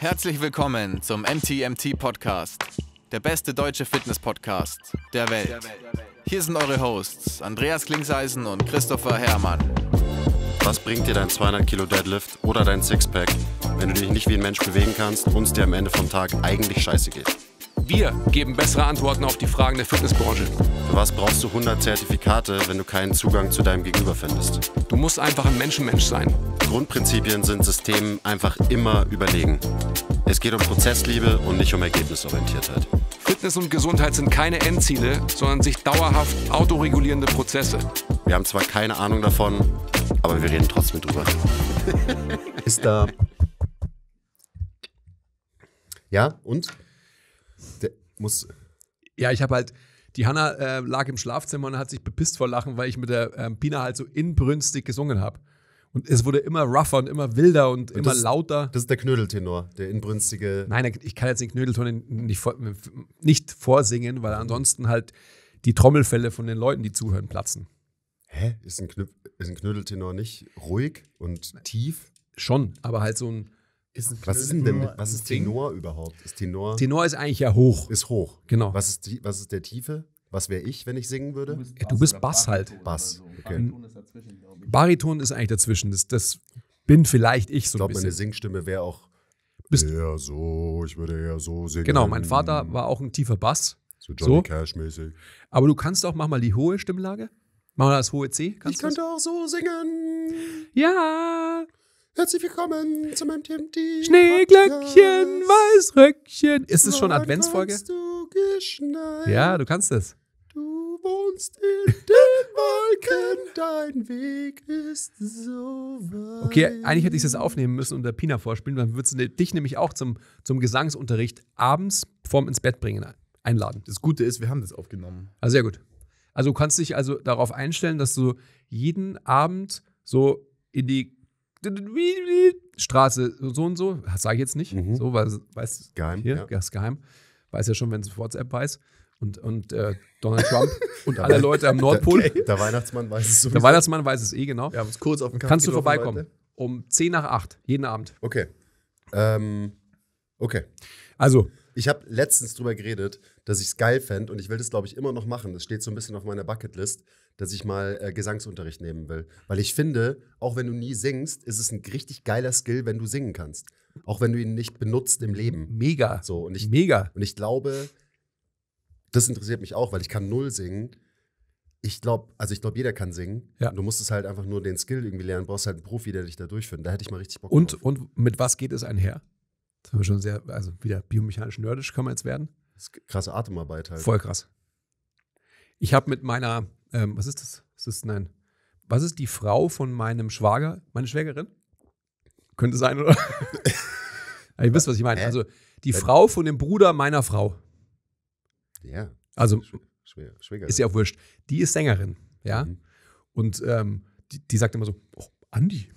Herzlich willkommen zum MTMT Podcast, der beste deutsche Fitness-Podcast der Welt. Hier sind eure Hosts Andreas Klingseisen und Christopher Herrmann. Was bringt dir dein 200 Kilo Deadlift oder dein Sixpack, wenn du dich nicht wie ein Mensch bewegen kannst und es dir am Ende vom Tag eigentlich scheiße geht? Wir geben bessere Antworten auf die Fragen der Fitnessbranche. Für was brauchst du 100 Zertifikate, wenn du keinen Zugang zu deinem Gegenüber findest? Du musst einfach ein Menschenmensch sein. Grundprinzipien sind Systemen einfach immer überlegen. Es geht um Prozessliebe und nicht um Ergebnisorientiertheit. Fitness und Gesundheit sind keine Endziele, sondern sich dauerhaft autoregulierende Prozesse. Wir haben zwar keine Ahnung davon, aber wir reden trotzdem drüber. Ist da. Ja, und? muss. Ja, ich habe halt. Die Hanna äh, lag im Schlafzimmer und hat sich bepisst vor Lachen, weil ich mit der ähm, Pina halt so inbrünstig gesungen habe. Und es wurde immer rougher und immer wilder und, und immer das, lauter. Das ist der Knödeltenor, der inbrünstige. Nein, ich kann jetzt den Knödelton nicht, vor, nicht vorsingen, weil ansonsten halt die Trommelfälle von den Leuten, die zuhören, platzen. Hä? Ist ein, Knö ist ein Knödeltenor nicht ruhig und tief? Schon, aber halt so ein ist ein was ist denn, denn was ist Tenor Ding? überhaupt? Ist Tenor, Tenor ist eigentlich ja hoch. Ist hoch. Genau. Was ist, die, was ist der Tiefe? Was wäre ich, wenn ich singen würde? Du bist Bass, du bist Bass halt. Bass. Okay. Bariton ist eigentlich dazwischen. Das, das bin vielleicht ich so ich glaub, ein bisschen. Ich glaube, meine Singstimme wäre auch bist eher so, ich würde eher so singen. Genau, mein Vater war auch ein tiefer Bass. So Johnny so. Cash-mäßig. Aber du kannst auch, mach mal die hohe Stimmlage. Mach mal das hohe C. Kannst ich könnte auch so singen. Ja. Herzlich willkommen zu meinem TMT. Schneeglöckchen, Weißröckchen. Ist es schon Adventsfolge? Du ja, du kannst es. Du wohnst in den Wolken, dein Weg ist so weit. Okay, eigentlich hätte ich es aufnehmen müssen und der Pina vorspielen, dann würdest du dich nämlich auch zum, zum Gesangsunterricht abends vorm ins Bett bringen einladen. Das Gute ist, wir haben das aufgenommen. Also sehr gut. Also du kannst dich also darauf einstellen, dass du jeden Abend so in die Straße so und so, sage ich jetzt nicht, mhm. so, weil weiß geheim, hier, ja. ist geheim, weiß ja schon, wenn es WhatsApp weiß und, und äh, Donald Trump und alle Leute am Nordpol. Der, der Weihnachtsmann weiß es so. Der Weihnachtsmann weiß es eh genau. Ja, kurz auf den Kannst du vorbeikommen Leute? um 10 nach 8 jeden Abend. Okay. Ähm, Okay. Also. Ich habe letztens drüber geredet, dass ich es geil fände und ich will das, glaube ich, immer noch machen. Das steht so ein bisschen auf meiner Bucketlist, dass ich mal äh, Gesangsunterricht nehmen will. Weil ich finde, auch wenn du nie singst, ist es ein richtig geiler Skill, wenn du singen kannst. Auch wenn du ihn nicht benutzt im Leben. Mega. So, und ich, Mega. Und ich glaube, das interessiert mich auch, weil ich kann null singen. Ich glaube, also ich glaube, jeder kann singen. Ja. Du musst es halt einfach nur den Skill irgendwie lernen, du brauchst halt einen Profi, der dich da durchführt. Da hätte ich mal richtig Bock und, drauf. Und mit was geht es einher? Das haben wir schon sehr, also wieder biomechanisch nerdisch kann man jetzt werden. Das ist krasse Atemarbeit halt. Voll krass. Ich habe mit meiner, ähm, was ist das? Was ist nein? Was ist die Frau von meinem Schwager, meine Schwägerin? Könnte sein, oder? ja, ihr wisst, was ich meine. Also die Wenn Frau von dem Bruder meiner Frau. Ja. Also Schwä Schwägerin. ist ja auch wurscht. Die ist Sängerin, ja. Mhm. Und ähm, die, die sagt immer so, oh, Andi,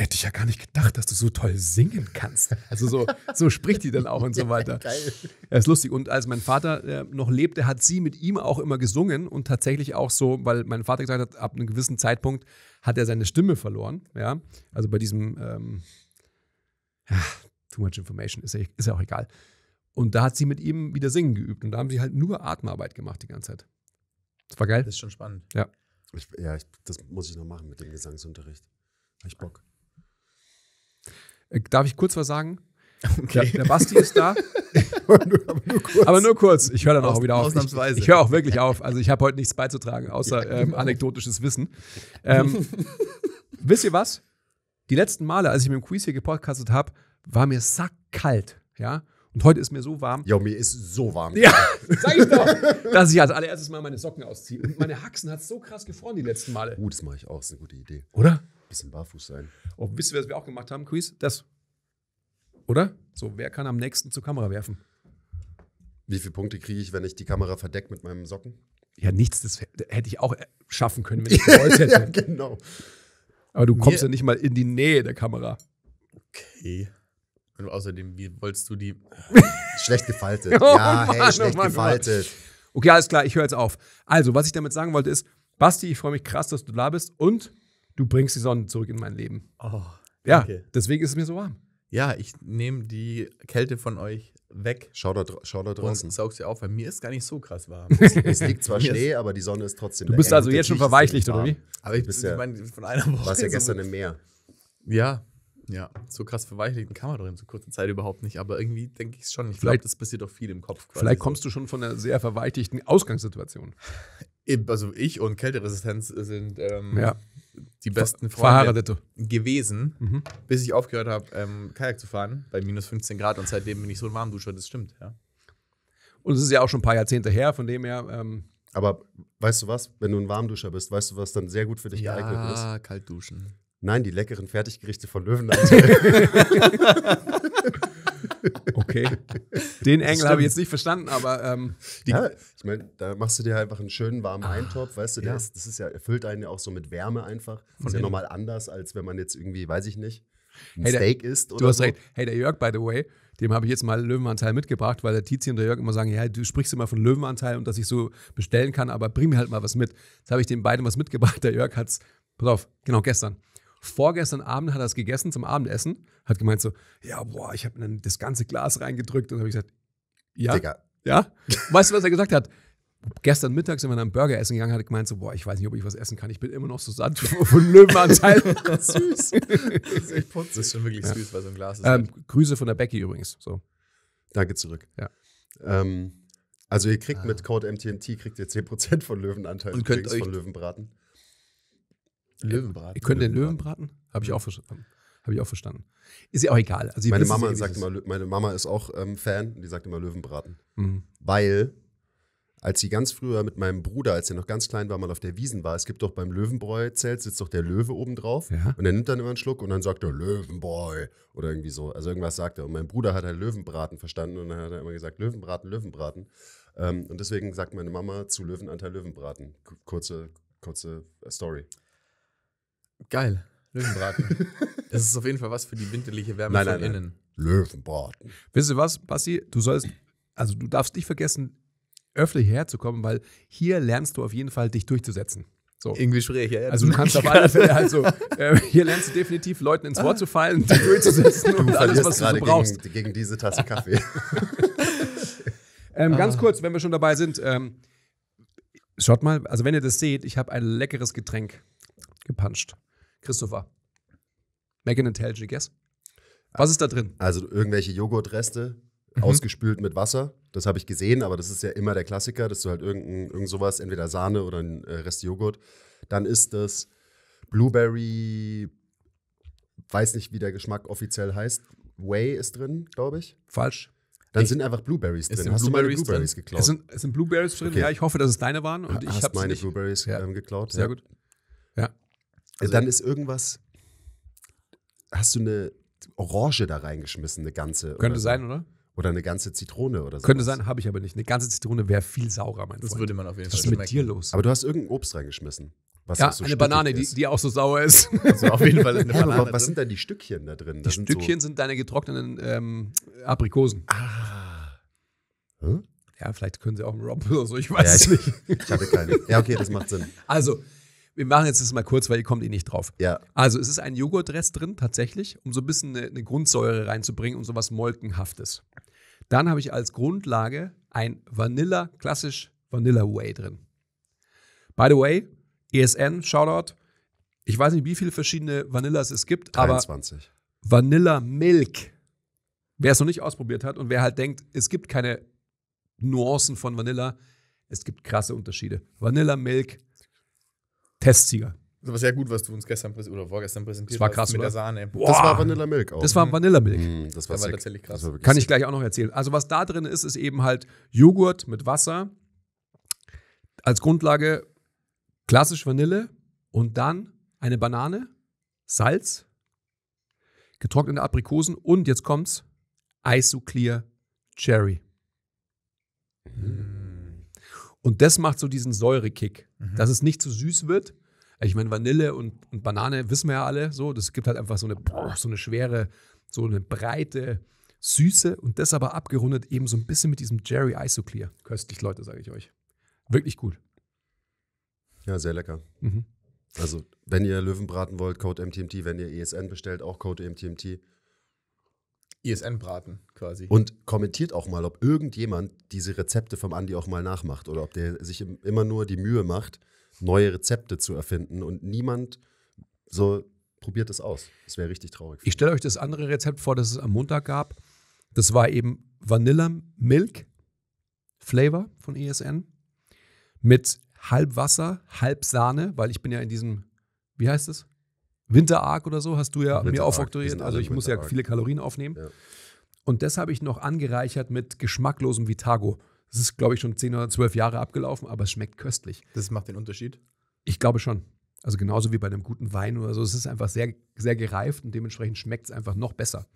hätte ich ja gar nicht gedacht, dass du so toll singen kannst. Also so, so spricht die dann auch und so weiter. Ja, geil. Das ist lustig. Und als mein Vater äh, noch lebte, hat sie mit ihm auch immer gesungen und tatsächlich auch so, weil mein Vater gesagt hat, ab einem gewissen Zeitpunkt hat er seine Stimme verloren. Ja, also bei diesem ähm, ach, Too Much Information ist ja, ist ja auch egal. Und da hat sie mit ihm wieder singen geübt und da haben sie halt nur Atemarbeit gemacht die ganze Zeit. Das war geil. Das ist schon spannend. Ja. Ich, ja, ich, das muss ich noch machen mit dem Gesangsunterricht. Habe ich Bock. Äh, darf ich kurz was sagen? Okay. Der, der, Basti ist da. aber, nur, aber, nur aber, nur, kurz. Ich höre dann Aus, auch wieder auf. Ausnahmsweise. Ich, ich höre auch wirklich auf. Also ich habe heute nichts beizutragen, außer ähm, anekdotisches Wissen. Ähm, wisst ihr was? Die letzten Male, als ich mit dem Quiz hier gepodcastet habe, war mir sackkalt. Ja? Und heute ist mir so warm. Ja, mir ist so warm. Ja, sag ich doch. dass ich als allererstes mal meine Socken ausziehe. Und meine Haxen hat so krass gefroren die letzten Male. Gut, das mache ich auch. Das ist eine gute Idee. Oder? Bisschen barfuß sein. Oh, wisst ihr, was wir auch gemacht haben, Quiz? Das. Oder? So, wer kann am nächsten zur Kamera werfen? Wie viele Punkte kriege ich, wenn ich die Kamera verdecke mit meinem Socken? Ja, nichts, das hätte ich auch äh, schaffen können, wenn ich gewollt hätte. ja, genau. Aber du kommst Mir ja nicht mal in die Nähe der Kamera. Okay. Und außerdem, wie wolltest du die. schlecht gefaltet. Oh, ja, Mann, hey, oh schlecht oh, Mann, gefaltet. Mann. Okay, alles klar, ich höre jetzt auf. Also, was ich damit sagen wollte, ist, Basti, ich freue mich krass, dass du da bist und du bringst die Sonne zurück in mein Leben. Oh, ja, deswegen ist es mir so warm. Ja, ich nehme die Kälte von euch weg. Schau da, schau da draußen. Und saug sie auf, weil mir ist gar nicht so krass warm. es, es, liegt zwar Schnee, aber die Sonne ist trotzdem Du bist also jetzt schon verweichlicht, oder wie? Aber ich, bist ja, meine, von einer Woche. Warst ja gestern so im Meer. Ja, ja, so krass verweichlicht kann man doch in so kurzer Zeit überhaupt nicht, aber irgendwie denke ich es schon. Ich glaube, das passiert doch viel im Kopf. Vielleicht kommst so. du schon von einer sehr verweichlichten Ausgangssituation also ich und Kälteresistenz sind ähm, ja. die besten Freunde gewesen, mhm. bis ich aufgehört habe, ähm, Kajak zu fahren bei minus 15 Grad und seitdem bin ich so ein Warmduscher, das stimmt, ja. Und es ist ja auch schon ein paar Jahrzehnte her, von dem her. Ähm Aber weißt du was, wenn du ein Warmduscher bist, weißt du, was dann sehr gut für dich ja, geeignet ist? Ja, kalt duschen. Nein, die leckeren Fertiggerichte von Löwenanteil. Okay. Den Engel habe ich jetzt nicht verstanden, aber. Ähm, die, ja, ich meine, da machst du dir einfach einen schönen warmen ah, Eintopf, weißt du, ja. das, das ist ja, erfüllt einen ja auch so mit Wärme einfach. Das ist ja nochmal anders, als wenn man jetzt irgendwie, weiß ich nicht, ein hey, Steak isst oder. Du hast so. recht. Hey, der Jörg, by the way, dem habe ich jetzt mal Löwenanteil mitgebracht, weil der Tizi und der Jörg immer sagen, ja, du sprichst immer von Löwenanteil und dass ich so bestellen kann, aber bring mir halt mal was mit. Jetzt habe ich den beiden was mitgebracht. Der Jörg hat es, pass auf, genau gestern. Vorgestern Abend hat er es gegessen zum Abendessen, hat gemeint so, ja, boah, ich habe dann das ganze Glas reingedrückt und habe gesagt, ja, Digga. ja. Weißt du, was er gesagt hat? Gestern Mittag sind wir dann Burger essen gegangen, hat gemeint so, boah, ich weiß nicht, ob ich was essen kann. Ich bin immer noch so satt von Löwenanteil. süß. Das ist, das ist schon wirklich ja. süß, so ein Glas ist. Ähm, halt- Grüße von der Becky übrigens. So. Danke zurück. Ja. Ähm, also ihr kriegt ah. mit Code MTNT kriegt ihr 10% von Löwenanteil und könnt euch von Löwenbraten. Löwenbraten. Äh, Ihr könnt den Löwenbraten? Habe ich auch Habe ich auch verstanden. Ist ja auch egal. Also meine, Mama eh, sagt immer, meine Mama ist auch ähm, Fan, die sagt immer Löwenbraten. Mhm. Weil, als sie ganz früher mit meinem Bruder, als er noch ganz klein war, mal auf der Wiesen war, es gibt doch beim Löwenbräu-Zelt, sitzt doch der Löwe obendrauf. Ja. Und er nimmt dann immer einen Schluck und dann sagt er Löwenbräu oder irgendwie so. Also irgendwas sagt er. Und mein Bruder hat halt Löwenbraten verstanden und dann hat er immer gesagt Löwenbraten, Löwenbraten. Ähm, und deswegen sagt meine Mama zu Löwenanteil Löwenbraten. Kurze, kurze äh, Story. Geil. Löwenbraten. das ist auf jeden Fall was für die winterliche Wärme nein, von nein, innen. Nein. Löwenbraten. Wisst ihr was, Basti? Du sollst, also du darfst nicht vergessen, öfter hierher zu kommen, weil hier lernst du auf jeden Fall, dich durchzusetzen. So. Im Gespräch, ja. also du kannst auf alle Fälle halt äh, hier lernst du definitiv Leuten ins Wort zu fallen, dich durchzusetzen du und alles, was du so brauchst. Gegen, gegen diese Tasse Kaffee. ähm, ah. Ganz kurz, wenn wir schon dabei sind, ähm, schaut mal, also wenn ihr das seht, ich habe ein leckeres Getränk gepanscht. Christopher, make an intelligent guess. Was ist da drin? Also irgendwelche Joghurtreste, mhm. ausgespült mit Wasser. Das habe ich gesehen, aber das ist ja immer der Klassiker, dass du halt irgend, irgend sowas, entweder Sahne oder ein äh, Rest Joghurt. Dann ist das Blueberry, weiß nicht, wie der Geschmack offiziell heißt. Whey ist drin, glaube ich. Falsch. Dann ich, sind einfach Blueberries drin. Hast Blueberries du meine Blueberries drin? geklaut? Es sind, es sind Blueberries drin. Okay. Ja, ich hoffe, dass es deine waren. Und Hast ich habe meine nicht. Blueberries ja. ähm, geklaut. Sehr ja. gut. Ja. Also dann ist irgendwas. Hast du eine Orange da reingeschmissen, eine ganze? Könnte oder sein, so. oder? Oder eine ganze Zitrone oder so. Könnte sein, habe ich aber nicht. Eine ganze Zitrone wäre viel saurer, mein Das Freund. würde man auf jeden Fall Was ist mit dir los? Aber du hast irgendein Obst reingeschmissen. Was ja, so eine Banane, die, die auch so sauer ist. Also auf jeden Fall eine Banane. aber was sind denn die Stückchen da drin? Die Das sind Stückchen sind deine getrockneten ähm, Aprikosen. Ah. Hä? Ja, vielleicht können sie auch einen Rob oder so, ich Ja, weiß ich, nicht. ich hatte keine. Ja, okay, das macht Sinn. Also, wir machen jetzt das mal kurz, weil ihr kommt eh nicht drauf. Ja. Also es ist ein Joghurtrest drin, tatsächlich, um so ein bisschen eine, eine Grundsäure reinzubringen und um sowas Molkenhaftes. Dann habe ich als Grundlage ein Vanilla, klassisch Vanilla Whey drin. By the way, ESN, Shoutout. Ich weiß nicht, wie viele verschiedene Vanillas es gibt, 23. aber Vanilla Milk. Wer es noch nicht ausprobiert hat und wer halt denkt, es gibt keine Nuancen von Vanilla, es gibt krasse Unterschiede. Vanilla Milk Testsieger. Das war sehr gut, was du uns gestern oder vorgestern präsentiert das war krass, hast mit oder? der Sahne. Das war Vanilla Milk auch. Das war ne? Vanilla Milk. Mhm, das war, das war tatsächlich krass. War Kann ich gleich auch noch erzählen. Also was da drin ist, ist eben halt Joghurt mit Wasser als Grundlage klassisch Vanille und dann eine Banane, Salz, getrocknete Aprikosen und jetzt kommt's Isoclear Cherry. Mhm. Und das macht so diesen Säurekick, mhm. dass es nicht zu süß wird. Ich meine, Vanille und, und Banane wissen wir ja alle so. Das gibt halt einfach so eine, boah, so eine schwere, so eine breite Süße und das aber abgerundet eben so ein bisschen mit diesem Jerry Isoclear. Köstlich, Leute, sage ich euch. Wirklich gut. Ja, sehr lecker. Mhm. Also, wenn ihr Löwen braten wollt, Code MTMT. Wenn ihr ESN bestellt, auch Code MTMT. ISN-Braten quasi. Und kommentiert auch mal, ob irgendjemand diese Rezepte vom Andi auch mal nachmacht oder ob der sich immer nur die Mühe macht, neue Rezepte zu erfinden und niemand so probiert es aus. Das wäre richtig traurig. Ich stelle euch das andere Rezept vor, das es am Montag gab. Das war eben Vanilla Milk Flavor von ESN mit halb Wasser, halb Sahne, weil ich bin ja in diesem, wie heißt es? Winterarg oder so hast du ja Winter mir aufoktoriert. Also ich muss ja viele Kalorien aufnehmen. Ja. Und das habe ich noch angereichert mit geschmacklosem Vitago. Das ist, glaube ich, schon 10 oder 12 Jahre abgelaufen, aber es schmeckt köstlich. Das macht den Unterschied? Ich glaube schon. Also genauso wie bei einem guten Wein oder so. Es ist einfach sehr, sehr gereift und dementsprechend schmeckt es einfach noch besser.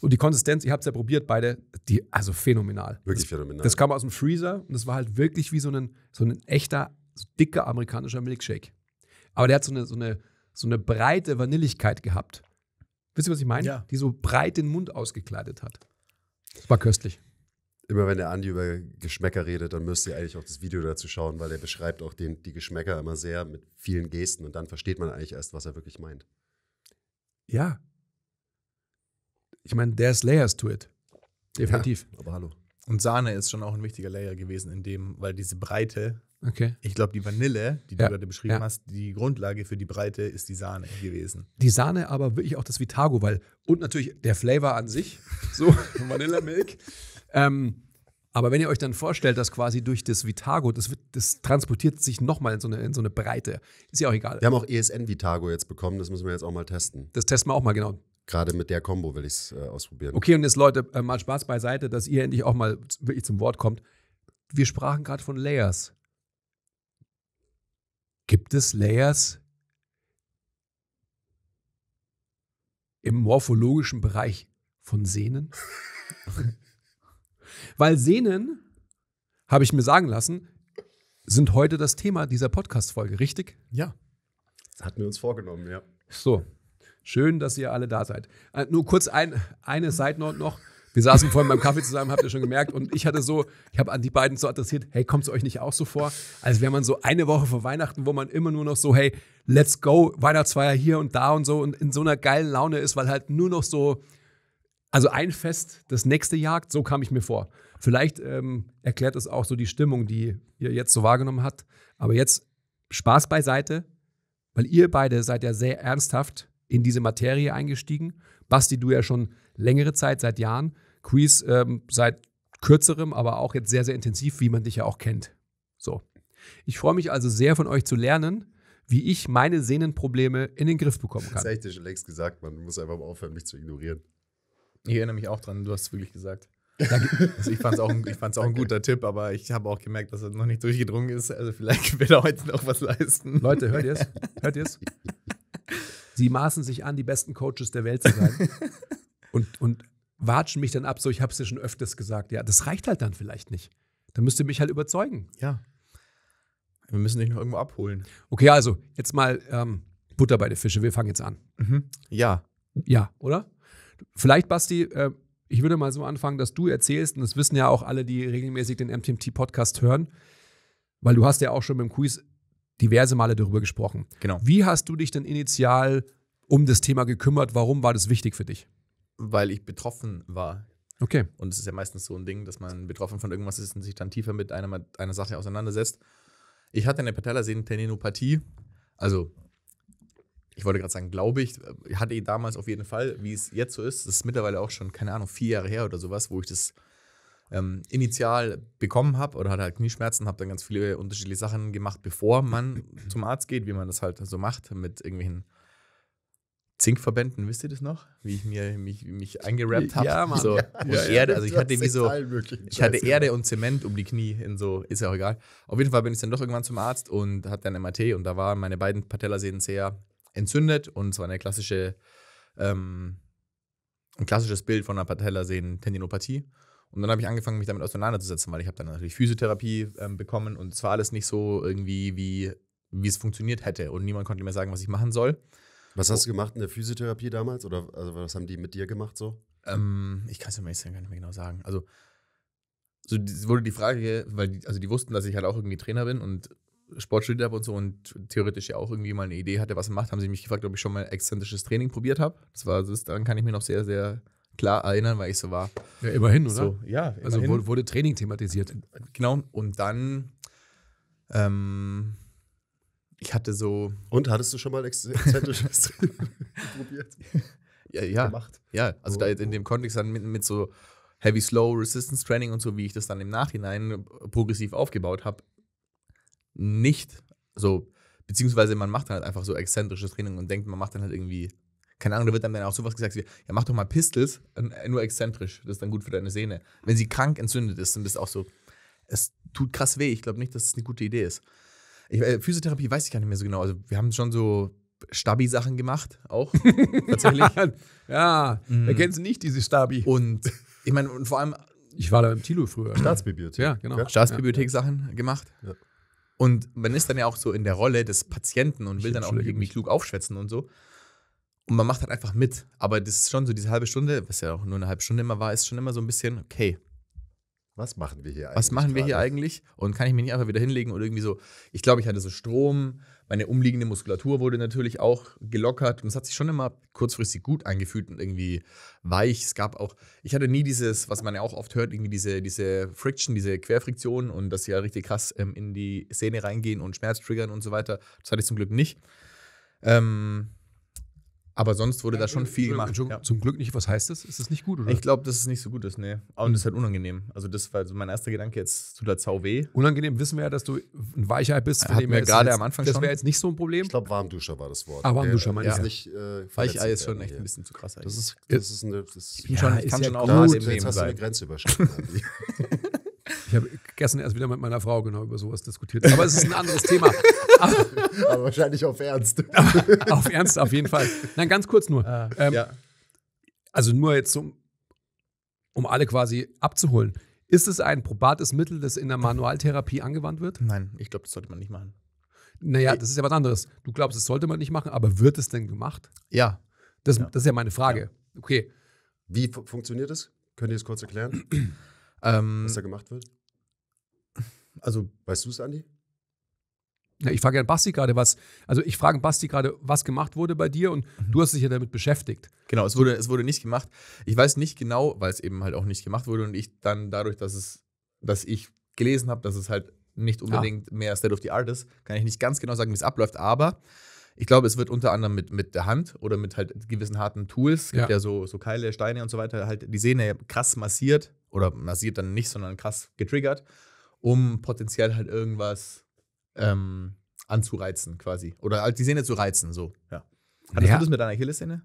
Und die Konsistenz, ich habe es ja probiert, beide, die, also phänomenal. Wirklich das, phänomenal. Das kam aus dem Freezer und das war halt wirklich wie so ein, so ein echter, so dicker amerikanischer Milkshake. Aber der hat so eine, so eine so eine breite Vanilligkeit gehabt. Wisst ihr, was ich meine? Ja. Die so breit den Mund ausgekleidet hat. Das war köstlich. Immer wenn der Andi über Geschmäcker redet, dann müsst ihr eigentlich auch das Video dazu schauen, weil er beschreibt auch den, die Geschmäcker immer sehr mit vielen Gesten und dann versteht man eigentlich erst, was er wirklich meint. Ja. Ich meine, there's layers to it. Definitiv. Ja, aber hallo. Und Sahne ist schon auch ein wichtiger Layer gewesen in dem, weil diese Breite Okay. Ich glaube, die Vanille, die ja. du gerade beschrieben ja. hast, die Grundlage für die Breite ist die Sahne gewesen. Die Sahne, aber wirklich auch das Vitago, weil und natürlich der Flavor an sich, so Vanillamilk. ähm, aber wenn ihr euch dann vorstellt, dass quasi durch das Vitago, das, wird, das transportiert sich nochmal in, so eine, in so eine Breite. Ist ja auch egal. Wir haben auch ESN-Vitago jetzt bekommen, das müssen wir jetzt auch mal testen. Das testen wir auch mal, genau. Gerade mit der Combo will ich es äh, ausprobieren. Okay, und jetzt Leute, äh, mal Spaß beiseite, dass ihr endlich auch mal wirklich zum Wort kommt. Wir sprachen gerade von Layers. Gibt es Layers im morphologischen Bereich von Sehnen? Weil Sehnen, habe ich mir sagen lassen, sind heute das Thema dieser Podcast-Folge, richtig? Ja. Das hatten wir uns vorgenommen, ja. So. Schön, dass ihr alle da seid. Äh, nur kurz ein, eine Side-Note noch. Wir saßen vorhin beim Kaffee zusammen, habt ihr schon gemerkt. Und ich hatte so, ich habe an die beiden so adressiert, hey, kommt es euch nicht auch so vor? Als wäre man so eine Woche vor Weihnachten, wo man immer nur noch so, hey, let's go, Weihnachtsfeier hier und da und so und in so einer geilen Laune ist, weil halt nur noch so, also ein Fest, das nächste jagt, so kam ich mir vor. Vielleicht ähm, erklärt es auch so die Stimmung, die ihr jetzt so wahrgenommen habt. Aber jetzt Spaß beiseite, weil ihr beide seid ja sehr ernsthaft in diese Materie eingestiegen. Basti, du ja schon längere Zeit, seit Jahren. Quiz ähm, seit kürzerem, aber auch jetzt sehr, sehr intensiv, wie man dich ja auch kennt. So. Ich freue mich also sehr von euch zu lernen, wie ich meine Sehnenprobleme in den Griff bekommen kann. Das habe ich dir schon längst gesagt, man muss einfach mal aufhören, mich zu ignorieren. Ich erinnere mich auch dran, du hast es wirklich gesagt. Also ich fand es auch, ein, ich fand's auch ein guter Tipp, aber ich habe auch gemerkt, dass er noch nicht durchgedrungen ist. Also vielleicht wird er heute noch was leisten. Leute, hört ihr es? Hört ihr es? Sie maßen sich an, die besten Coaches der Welt zu sein. Und, und watschen mich dann ab, so ich habe es ja schon öfters gesagt. Ja, das reicht halt dann vielleicht nicht. Dann müsst ihr mich halt überzeugen. Ja. Wir müssen dich noch irgendwo abholen. Okay, also jetzt mal ähm, Butter bei den Fische. Wir fangen jetzt an. Mhm. Ja. Ja, oder? Vielleicht, Basti, äh, ich würde mal so anfangen, dass du erzählst, und das wissen ja auch alle, die regelmäßig den MTMT-Podcast hören, weil du hast ja auch schon mit dem Quiz diverse Male darüber gesprochen. Genau. Wie hast du dich denn initial um das Thema gekümmert? Warum war das wichtig für dich? weil ich betroffen war. Okay. Und es ist ja meistens so ein Ding, dass man betroffen von irgendwas ist und sich dann tiefer mit einer, einer Sache auseinandersetzt. Ich hatte eine Patellasehnenteninopathie, also ich wollte gerade sagen, glaube ich, hatte ich damals auf jeden Fall, wie es jetzt so ist, das ist mittlerweile auch schon, keine Ahnung, vier Jahre her oder sowas, wo ich das ähm, initial bekommen habe oder hatte halt Knieschmerzen, habe dann ganz viele unterschiedliche Sachen gemacht, bevor man zum Arzt geht, wie man das halt so macht, mit irgendwelchen Zinkverbänden, wisst ihr das noch? Wie ich mir, mich, mich eingerappt habe. Ja, Mann. So, ja, Erde, also ich hatte wie so, ich hatte Erde und Zement um die Knie in so, ist ja auch egal. Auf jeden Fall bin ich dann doch irgendwann zum Arzt und hatte dann MRT und da waren meine beiden Patellasehnen sehr entzündet und es war eine klassische, ähm, ein klassisches Bild von einer Patellasehnen-Tendinopathie. Und dann habe ich angefangen, mich damit auseinanderzusetzen, weil ich habe dann natürlich Physiotherapie ähm, bekommen und es war alles nicht so irgendwie, wie, wie es funktioniert hätte. Und niemand konnte mir sagen, was ich machen soll. Was hast oh. du gemacht in der Physiotherapie damals? Oder also was haben die mit dir gemacht so? Ähm, ich kann es mir jetzt gar nicht mehr genau sagen. Also, so wurde die Frage, weil die, also die wussten, dass ich halt auch irgendwie Trainer bin und Sport studiert habe und so und theoretisch ja auch irgendwie mal eine Idee hatte, was er macht, haben sie mich gefragt, ob ich schon mal exzentrisches Training probiert habe. Das war, das, daran kann ich mir noch sehr, sehr klar erinnern, weil ich so war. Ja, immerhin, oder? So, ja, also, immerhin. Also wurde, wurde Training thematisiert. Genau. Und dann ähm, ich hatte so. Und hattest du schon mal exzentrisches probiert? Ja, ja. Gemacht? Ja, also oh, da in dem Kontext dann mit, mit so Heavy Slow Resistance Training und so, wie ich das dann im Nachhinein progressiv aufgebaut habe, nicht so. Beziehungsweise man macht dann halt einfach so exzentrisches Training und denkt, man macht dann halt irgendwie keine Ahnung, da wird dann auch sowas gesagt wie, ja, mach doch mal Pistols, äh, nur exzentrisch, das ist dann gut für deine Sehne. Wenn sie krank entzündet ist, dann bist du auch so, es tut krass weh, ich glaube nicht, dass es eine gute Idee ist. Ich, äh, Physiotherapie weiß ich gar nicht mehr so genau. Also wir haben schon so Stabi-Sachen gemacht, auch tatsächlich. ja, mhm. erkennst du nicht diese Stabi. Und ich meine, und vor allem. Ich war da im Tilo früher. Staatsbibliothek. Ja, genau. Ja. Staatsbibliothek-Sachen ja. gemacht. Ja. Und man ist dann ja auch so in der Rolle des Patienten und will dann auch irgendwie klug aufschwätzen und so. Und man macht dann einfach mit. Aber das ist schon so diese halbe Stunde, was ja auch nur eine halbe Stunde immer war, ist schon immer so ein bisschen, okay, was machen wir hier eigentlich? Was machen wir hier eigentlich? Und kann ich mich nicht einfach wieder hinlegen und irgendwie so, ich glaube, ich hatte so Strom, meine umliegende Muskulatur wurde natürlich auch gelockert und es hat sich schon immer kurzfristig gut angefühlt und irgendwie weich. Es gab auch, ich hatte nie dieses, was man ja auch oft hört, irgendwie diese, diese Friction, diese Querfriktion und dass sie ja richtig krass ähm, in die Szene reingehen und Schmerz triggern und so weiter. Das hatte ich zum Glück nicht. Ähm, aber sonst wurde ja, da schon viel gemacht. Ja. Zum Glück nicht. Was heißt das? Ist das nicht gut, oder? Ich glaube, dass es nicht so gut ist, nee. Und es hm. ist halt unangenehm. Also, das war so mein erster Gedanke. Jetzt tut der halt Zau weh. Unangenehm wissen wir ja, dass du ein Weichei bist. Von dem wir gerade am Anfang Das wäre jetzt nicht so ein Problem. Ich glaube, Warmduscher war das Wort. Ah, Warmduscher, meinst ja. ich. Äh, Weichei ist schon echt ein bisschen zu krass eigentlich. Das ist, das ist eine. Das ich bin schon, ich kann schon auch gut. Jetzt hast du eine Grenze überschritten, Ich habe gestern erst wieder mit meiner Frau genau über sowas diskutiert. Aber es ist ein anderes Thema. Aber, aber wahrscheinlich auf Ernst. auf Ernst, auf jeden Fall. Nein, ganz kurz nur. Ah, ähm, ja. Also nur jetzt, um, um alle quasi abzuholen. Ist es ein probates Mittel, das in der Manualtherapie angewandt wird? Nein, ich glaube, das sollte man nicht machen. Naja, das ist ja was anderes. Du glaubst, das sollte man nicht machen, aber wird es denn gemacht? Ja. Das, ja. das ist ja meine Frage. Ja. Okay. Wie funktioniert das? Könnt ihr es kurz erklären, ähm, was da gemacht wird? Also weißt du es, Andi? Ja, ich frage ja Basti gerade, was, also ich frage Basti gerade, was gemacht wurde bei dir und mhm. du hast dich ja damit beschäftigt. Genau, es wurde, es wurde nicht gemacht. Ich weiß nicht genau, weil es eben halt auch nicht gemacht wurde und ich dann dadurch, dass es, dass ich gelesen habe, dass es halt nicht unbedingt ja. mehr State of the Art ist, kann ich nicht ganz genau sagen, wie es abläuft, aber ich glaube, es wird unter anderem mit, mit der Hand oder mit halt gewissen harten Tools, es gibt ja, ja so, so Keile, Steine und so weiter, halt die Sehne krass massiert oder massiert dann nicht, sondern krass getriggert um potenziell halt irgendwas ähm, anzureizen quasi. Oder halt die Szene zu reizen, so. Ja. Hattest ja. du das mit deiner Achillessehne?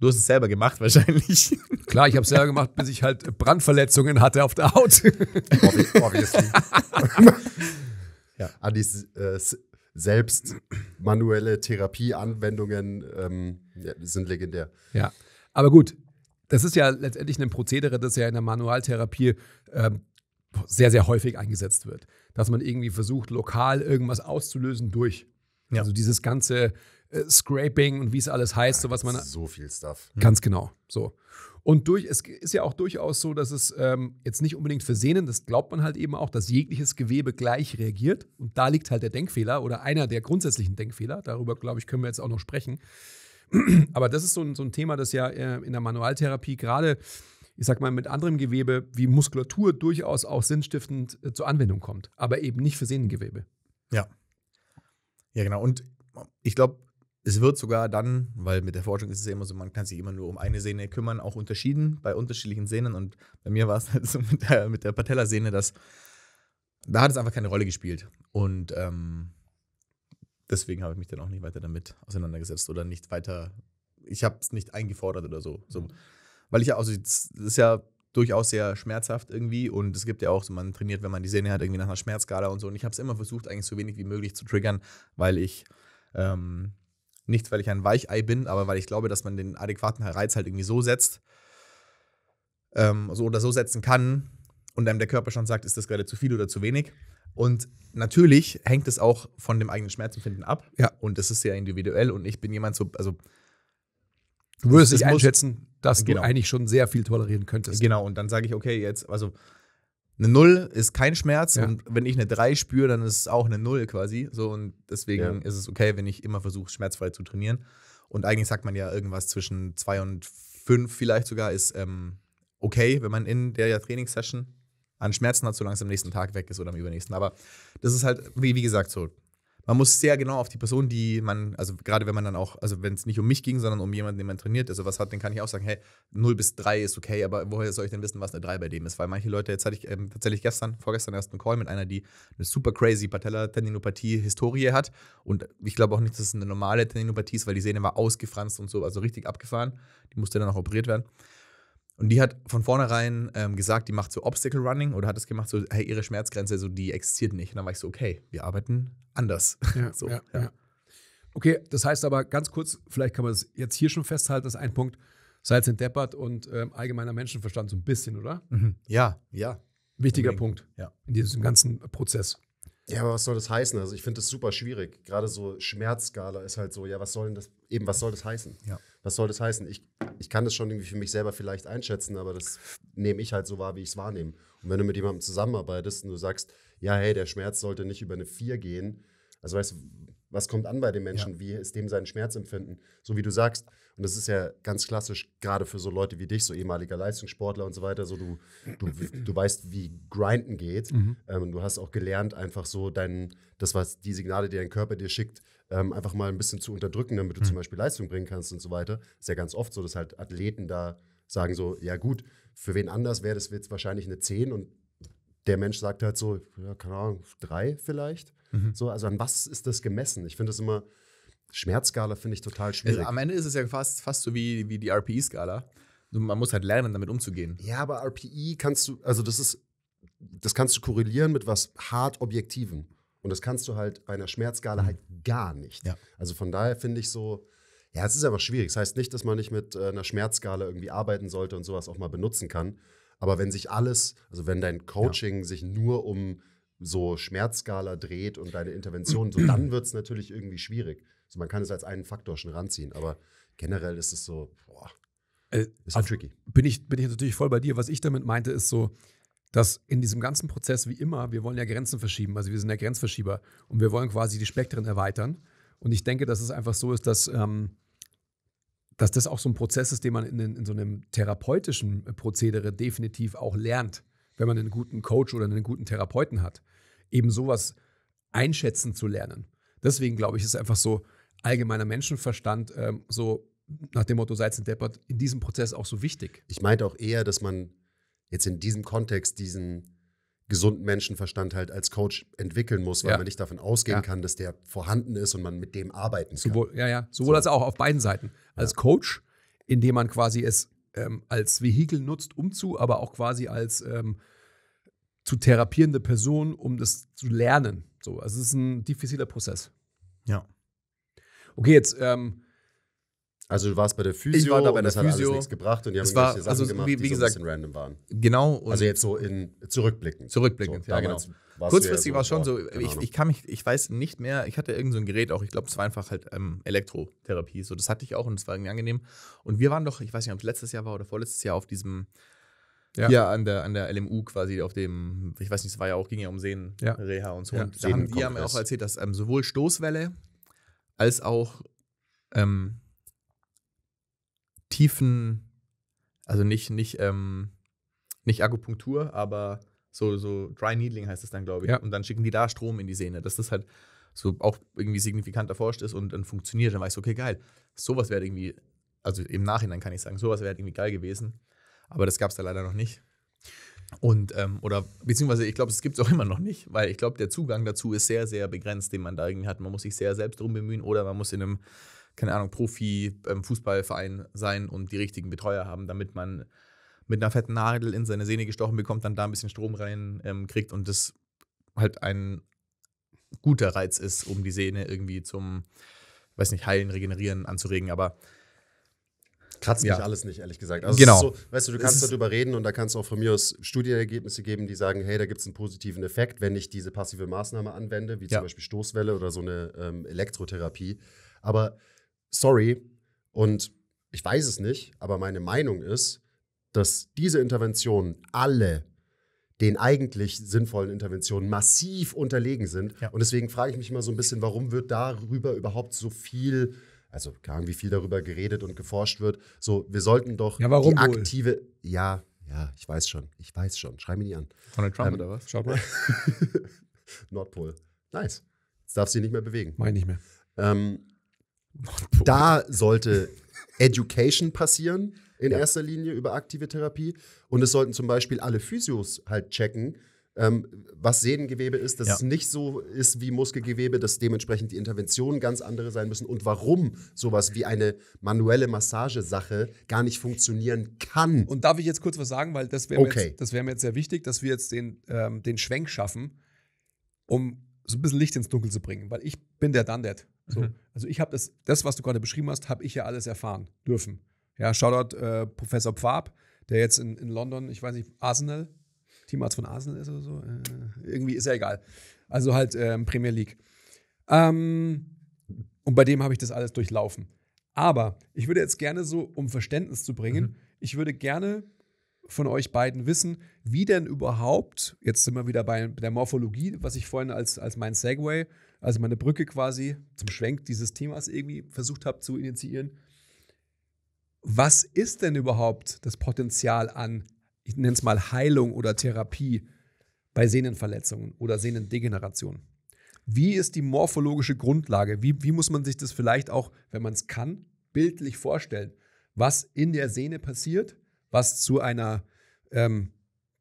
Du hast es selber gemacht wahrscheinlich. Klar, ich habe es selber gemacht, bis ich halt Brandverletzungen hatte auf der Haut. Obviously. ja, an äh, selbst manuelle Therapieanwendungen ähm, ja, sind legendär. Ja, aber gut, das ist ja letztendlich ein Prozedere, das ja in der Manualtherapie ähm, sehr, sehr häufig eingesetzt wird. Dass man irgendwie versucht, lokal irgendwas auszulösen durch. Ja. Also dieses ganze äh, Scraping und wie es alles heißt, ja, so was man. So viel Stuff. Mhm. Ganz genau. So. Und durch, es ist ja auch durchaus so, dass es ähm, jetzt nicht unbedingt für Sehnen, das glaubt man halt eben auch, dass jegliches Gewebe gleich reagiert. Und da liegt halt der Denkfehler oder einer der grundsätzlichen Denkfehler. Darüber, glaube ich, können wir jetzt auch noch sprechen. Aber das ist so ein, so ein Thema, das ja äh, in der Manualtherapie gerade ich sag mal, mit anderem Gewebe wie Muskulatur durchaus auch sinnstiftend äh, zur Anwendung kommt, aber eben nicht für Sehnengewebe. Ja. Ja, genau. Und ich glaube, es wird sogar dann, weil mit der Forschung ist es ja immer so, man kann sich immer nur um eine Sehne kümmern, auch unterschieden bei unterschiedlichen Sehnen. Und bei mir war es halt so mit der, mit der Patellasehne, dass da hat es einfach keine Rolle gespielt. Und ähm, deswegen habe ich mich dann auch nicht weiter damit auseinandergesetzt oder nicht weiter, ich habe es nicht eingefordert oder so. so weil ich ja, also es ist ja durchaus sehr schmerzhaft irgendwie und es gibt ja auch so, man trainiert, wenn man die Sehne hat, irgendwie nach einer Schmerzskala und so und ich habe es immer versucht, eigentlich so wenig wie möglich zu triggern, weil ich ähm, nicht, weil ich ein Weichei bin, aber weil ich glaube, dass man den adäquaten Reiz halt irgendwie so setzt ähm, so oder so setzen kann und einem der Körper schon sagt, ist das gerade zu viel oder zu wenig. Und natürlich hängt es auch von dem eigenen Schmerzempfinden ab. Ja. Und das ist sehr individuell. Und ich bin jemand so, also du würdest es einschätzen, dass genau. du eigentlich schon sehr viel tolerieren könntest. Genau, und dann sage ich, okay, jetzt, also eine Null ist kein Schmerz ja. und wenn ich eine 3 spüre, dann ist es auch eine Null quasi. So, und deswegen ja. ist es okay, wenn ich immer versuche, schmerzfrei zu trainieren. Und eigentlich sagt man ja irgendwas zwischen 2 und 5 vielleicht sogar ist ähm, okay, wenn man in der Trainingssession an Schmerzen hat, solange es am nächsten Tag weg ist oder am übernächsten. Aber das ist halt, wie, wie gesagt, so man muss sehr genau auf die Person, die man, also gerade wenn man dann auch, also wenn es nicht um mich ging, sondern um jemanden, den man trainiert, also was hat, den kann ich auch sagen, hey, 0 bis 3 ist okay, aber woher soll ich denn wissen, was eine 3 bei dem ist? Weil manche Leute, jetzt hatte ich ähm, tatsächlich gestern, vorgestern erst einen Call mit einer, die eine super crazy Patella-Tendinopathie-Historie hat und ich glaube auch nicht, dass es eine normale Tendinopathie ist, weil die Sehne war ausgefranst und so, also richtig abgefahren. Die musste dann auch operiert werden. Und die hat von vornherein ähm, gesagt, die macht so Obstacle Running oder hat es gemacht, so, hey, ihre Schmerzgrenze, so die existiert nicht. Und dann war ich so, okay, wir arbeiten anders. Ja, so, ja, ja. Okay, das heißt aber ganz kurz, vielleicht kann man es jetzt hier schon festhalten, das ist ein Punkt, Salz entdeppert und ähm, allgemeiner Menschenverstand so ein bisschen, oder? Mhm. Ja, ja. Wichtiger Unbedingt. Punkt in diesem ganzen Prozess. Ja, aber was soll das heißen? Also ich finde das super schwierig. Gerade so Schmerzskala ist halt so, ja, was soll denn das, eben, was soll das heißen? Ja was soll das heißen? Ich, ich kann das schon irgendwie für mich selber vielleicht einschätzen, aber das nehme ich halt so wahr, wie ich es wahrnehme. Und wenn du mit jemandem zusammenarbeitest und du sagst, ja, hey, der Schmerz sollte nicht über eine 4 gehen, also weißt du, was kommt an bei dem Menschen? Ja. Wie ist dem sein Schmerzempfinden? So wie du sagst, und das ist ja ganz klassisch, gerade für so Leute wie dich, so ehemaliger Leistungssportler und so weiter, so du, du, du weißt, wie Grinden geht. Mhm. Ähm, du hast auch gelernt, einfach so dein, das, was die Signale, die dein Körper dir schickt, ähm, einfach mal ein bisschen zu unterdrücken, damit du mhm. zum hm. Beispiel Leistung bringen kannst und so weiter. Ist ja ganz oft so, dass halt Athleten da sagen so, ja gut, für wen anders wäre das jetzt wahrscheinlich eine 10 und der Mensch sagt halt so, ja, keine Ahnung, 3 vielleicht. Mhm. So, also an was ist das gemessen? Ich finde das immer, Schmerzskala finde ich total also schwierig. Also am Ende ist es ja fast, fast so wie, wie die RPI-Skala. Man muss halt lernen, damit umzugehen. Ja, aber RPI e kannst du, also das ist, das kannst du korrelieren mit was hart Objektiven. Und das kannst du halt bei einer Schmerzskala mhm. halt gar nicht. Ja. Also von daher finde ich so, ja, es ist einfach schwierig. Das heißt nicht, dass man nicht mit äh, einer Schmerzskala irgendwie arbeiten sollte und sowas auch mal benutzen kann. Aber wenn sich alles, also wenn dein Coaching ja. sich nur um so Schmerzskala dreht und deine Intervention, so dann wird es natürlich irgendwie schwierig. Also man kann es als einen Faktor schon ranziehen, aber generell ist es so, boah, äh, ist also tricky. Bin ich, bin ich natürlich voll bei dir. Was ich damit meinte, ist so, dass in diesem ganzen Prozess, wie immer, wir wollen ja Grenzen verschieben. Also wir sind ja Grenzverschieber und wir wollen quasi die Spektren erweitern. Und ich denke, dass es einfach so ist, dass, ähm, dass das auch so ein Prozess ist, den man in, in, so einem therapeutischen Prozedere definitiv auch lernt, wenn man einen guten Coach oder einen guten Therapeuten hat, eben sowas einschätzen zu lernen. Deswegen glaube ich, ist einfach so allgemeiner Menschenverstand ähm, so nach dem Motto, seid ein Deppert, in diesem Prozess auch so wichtig. Ich meinte auch eher, dass man jetzt in diesem Kontext diesen gesunden Menschenverstand halt als Coach entwickeln muss, weil ja. man nicht davon ausgehen ja. kann, dass der vorhanden ist und man mit dem arbeiten kann. Sowohl, ja, ja, sowohl so. als auch auf beiden Seiten. Als ja. Coach, indem man quasi es ähm, als Vehikel nutzt, um zu, aber auch quasi als ähm, zu therapierende Person, um das zu lernen. So, also es ist ein diffiziler Prozess. Ja. Okay, jetzt ähm, also du warst bei der Physio, ich war da bei der Physio. hat alles nichts gebracht und die haben es war, Sachen also, gemacht, wie, wie die gesagt, so ein bisschen random waren. Genau. also jetzt so in zurückblickend. Zurückblickend, so, ja genau. genau Kurzfristig ja so war es schon so, genau ich, ich, kann mich, ich weiß nicht mehr, ich hatte irgend so ein Gerät auch, ich glaube, es war einfach halt ähm, Elektrotherapie, so das hatte ich auch und es war irgendwie angenehm. Und wir waren doch, ich weiß nicht, ob es letztes Jahr war oder vorletztes Jahr auf diesem, ja. Hier an der, an der LMU quasi auf dem, ich weiß nicht, es war ja auch, ging ja um Sehen, ja. Reha und so. Ja. Und da haben, die haben mir auch erzählt, dass ähm, sowohl Stoßwelle als auch ähm, tiefen, also nicht, nicht, ähm, nicht Akupunktur, aber so, so Dry Needling heißt es dann, glaube ich. Ja. Und dann schicken die da Strom in die Sehne, dass das halt so auch irgendwie signifikant erforscht ist und dann funktioniert. Dann weiß ich, okay, geil, sowas wäre irgendwie, also im Nachhinein kann ich sagen, sowas wäre irgendwie geil gewesen. Aber das gab es da leider noch nicht. Und, ähm, oder beziehungsweise ich glaube, es gibt es auch immer noch nicht, weil ich glaube, der Zugang dazu ist sehr, sehr begrenzt, den man da irgendwie hat. Man muss sich sehr selbst drum bemühen oder man muss in einem keine Ahnung, Profi-Fußballverein ähm, sein und die richtigen Betreuer haben, damit man mit einer fetten Nadel in seine Sehne gestochen bekommt, dann da ein bisschen Strom rein ähm, kriegt und das halt ein guter Reiz ist, um die Sehne irgendwie zum, weiß nicht, heilen, regenerieren, anzuregen, aber kratzt mich ja. alles nicht, ehrlich gesagt. Also genau. So, weißt du, du kannst darüber reden und da kannst du auch von mir aus Studienergebnisse geben, die sagen, hey, da gibt es einen positiven Effekt, wenn ich diese passive Maßnahme anwende, wie ja. zum Beispiel Stoßwelle oder so eine ähm, Elektrotherapie. Aber sorry und ich weiß es nicht, aber meine Meinung ist, dass diese Interventionen alle den eigentlich sinnvollen Interventionen massiv unterlegen sind. Ja. Und deswegen frage ich mich immer so ein bisschen, warum wird darüber überhaupt so viel, also keine Ahnung, wie viel darüber geredet und geforscht wird. So, wir sollten doch ja, die aktive, wohl? ja, ja, ich weiß schon, ich weiß schon, schrei mir nicht an. Donald Trump ähm, oder was? Schau mal. Nordpol. Nice. Jetzt darf sie nicht mehr bewegen. Meine ich nicht mehr. Ähm, Da sollte Education passieren in ja. erster Linie über aktive Therapie. Und es sollten zum Beispiel alle Physios halt checken, ähm, was Sehnengewebe ist, dass ja. es nicht so ist wie Muskelgewebe, dass dementsprechend die Interventionen ganz andere sein müssen und warum sowas wie eine manuelle Massagesache gar nicht funktionieren kann. Und darf ich jetzt kurz was sagen, weil das wäre okay. mir, jetzt, wär mir jetzt sehr wichtig, dass wir jetzt den, ähm, den Schwenk schaffen, um so ein bisschen Licht ins Dunkel zu bringen, weil ich bin der Dandert. So. Mhm. Also ich habe das, das, was du gerade beschrieben hast, habe ich ja alles erfahren dürfen. Ja, Shoutout äh, Professor Pfab, der jetzt in, in London, ich weiß nicht, Arsenal, Teamarzt von Arsenal ist oder so. Äh, irgendwie ist ja egal. Also halt ähm, Premier League. Ähm, und bei dem habe ich das alles durchlaufen. Aber ich würde jetzt gerne so, um Verständnis zu bringen, mhm. ich würde gerne von euch beiden wissen, wie denn überhaupt, jetzt sind wir wieder bei der Morphologie, was ich vorhin als, als mein Segway als ich meine Brücke quasi zum Schwenk dieses Themas irgendwie versucht habe zu initiieren. Was ist denn überhaupt das Potenzial an, ich nenne es mal Heilung oder Therapie bei Sehnenverletzungen oder Sehnendegeneration? Wie ist die morphologische Grundlage? Wie, wie muss man sich das vielleicht auch, wenn man es kann, bildlich vorstellen? Was in der Sehne passiert, was zu einer ähm,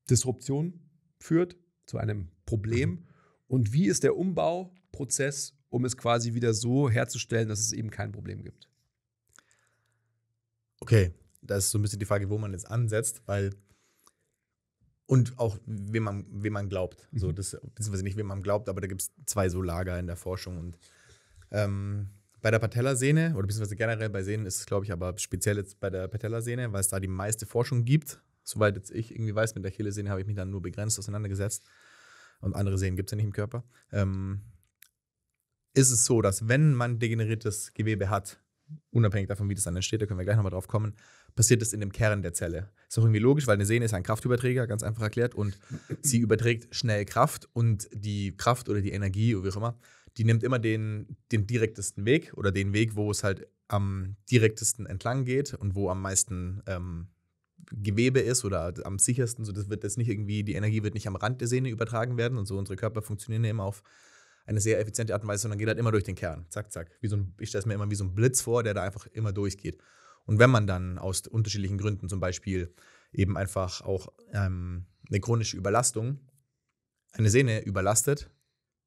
Disruption führt, zu einem Problem und wie ist der Umbauprozess, um es quasi wieder so herzustellen, dass es eben kein Problem gibt? Okay, das ist so ein bisschen die Frage, wo man jetzt ansetzt, weil und auch wem man, wem man glaubt. Mhm. So, das, beziehungsweise nicht wem man glaubt, aber da gibt es zwei so Lager in der Forschung. Und ähm, bei der Patellasehne, oder beziehungsweise generell bei Sehnen ist es, glaube ich, aber speziell jetzt bei der Patellasehne, weil es da die meiste Forschung gibt. Soweit jetzt ich irgendwie weiß, mit der Achillessehne habe ich mich dann nur begrenzt auseinandergesetzt und andere Sehnen gibt es ja nicht im Körper, ähm, ist es so, dass wenn man degeneriertes Gewebe hat, unabhängig davon, wie das dann entsteht, da können wir gleich nochmal drauf kommen, passiert es in dem Kern der Zelle. Ist auch irgendwie logisch, weil eine Sehne ist ein Kraftüberträger, ganz einfach erklärt, und sie überträgt schnell Kraft und die Kraft oder die Energie oder wie auch immer, die nimmt immer den, den direktesten Weg oder den Weg, wo es halt am direktesten entlang geht und wo am meisten ähm, Gewebe ist oder halt am sichersten. So, das wird jetzt nicht irgendwie, die Energie wird nicht am Rand der Sehne übertragen werden und so unsere Körper funktionieren ja immer auf eine sehr effiziente Art und Weise, sondern geht halt immer durch den Kern. Zack, zack. Wie so ein, ich stelle es mir immer wie so ein Blitz vor, der da einfach immer durchgeht. Und wenn man dann aus unterschiedlichen Gründen, zum Beispiel eben einfach auch ähm, eine chronische Überlastung, eine Sehne überlastet,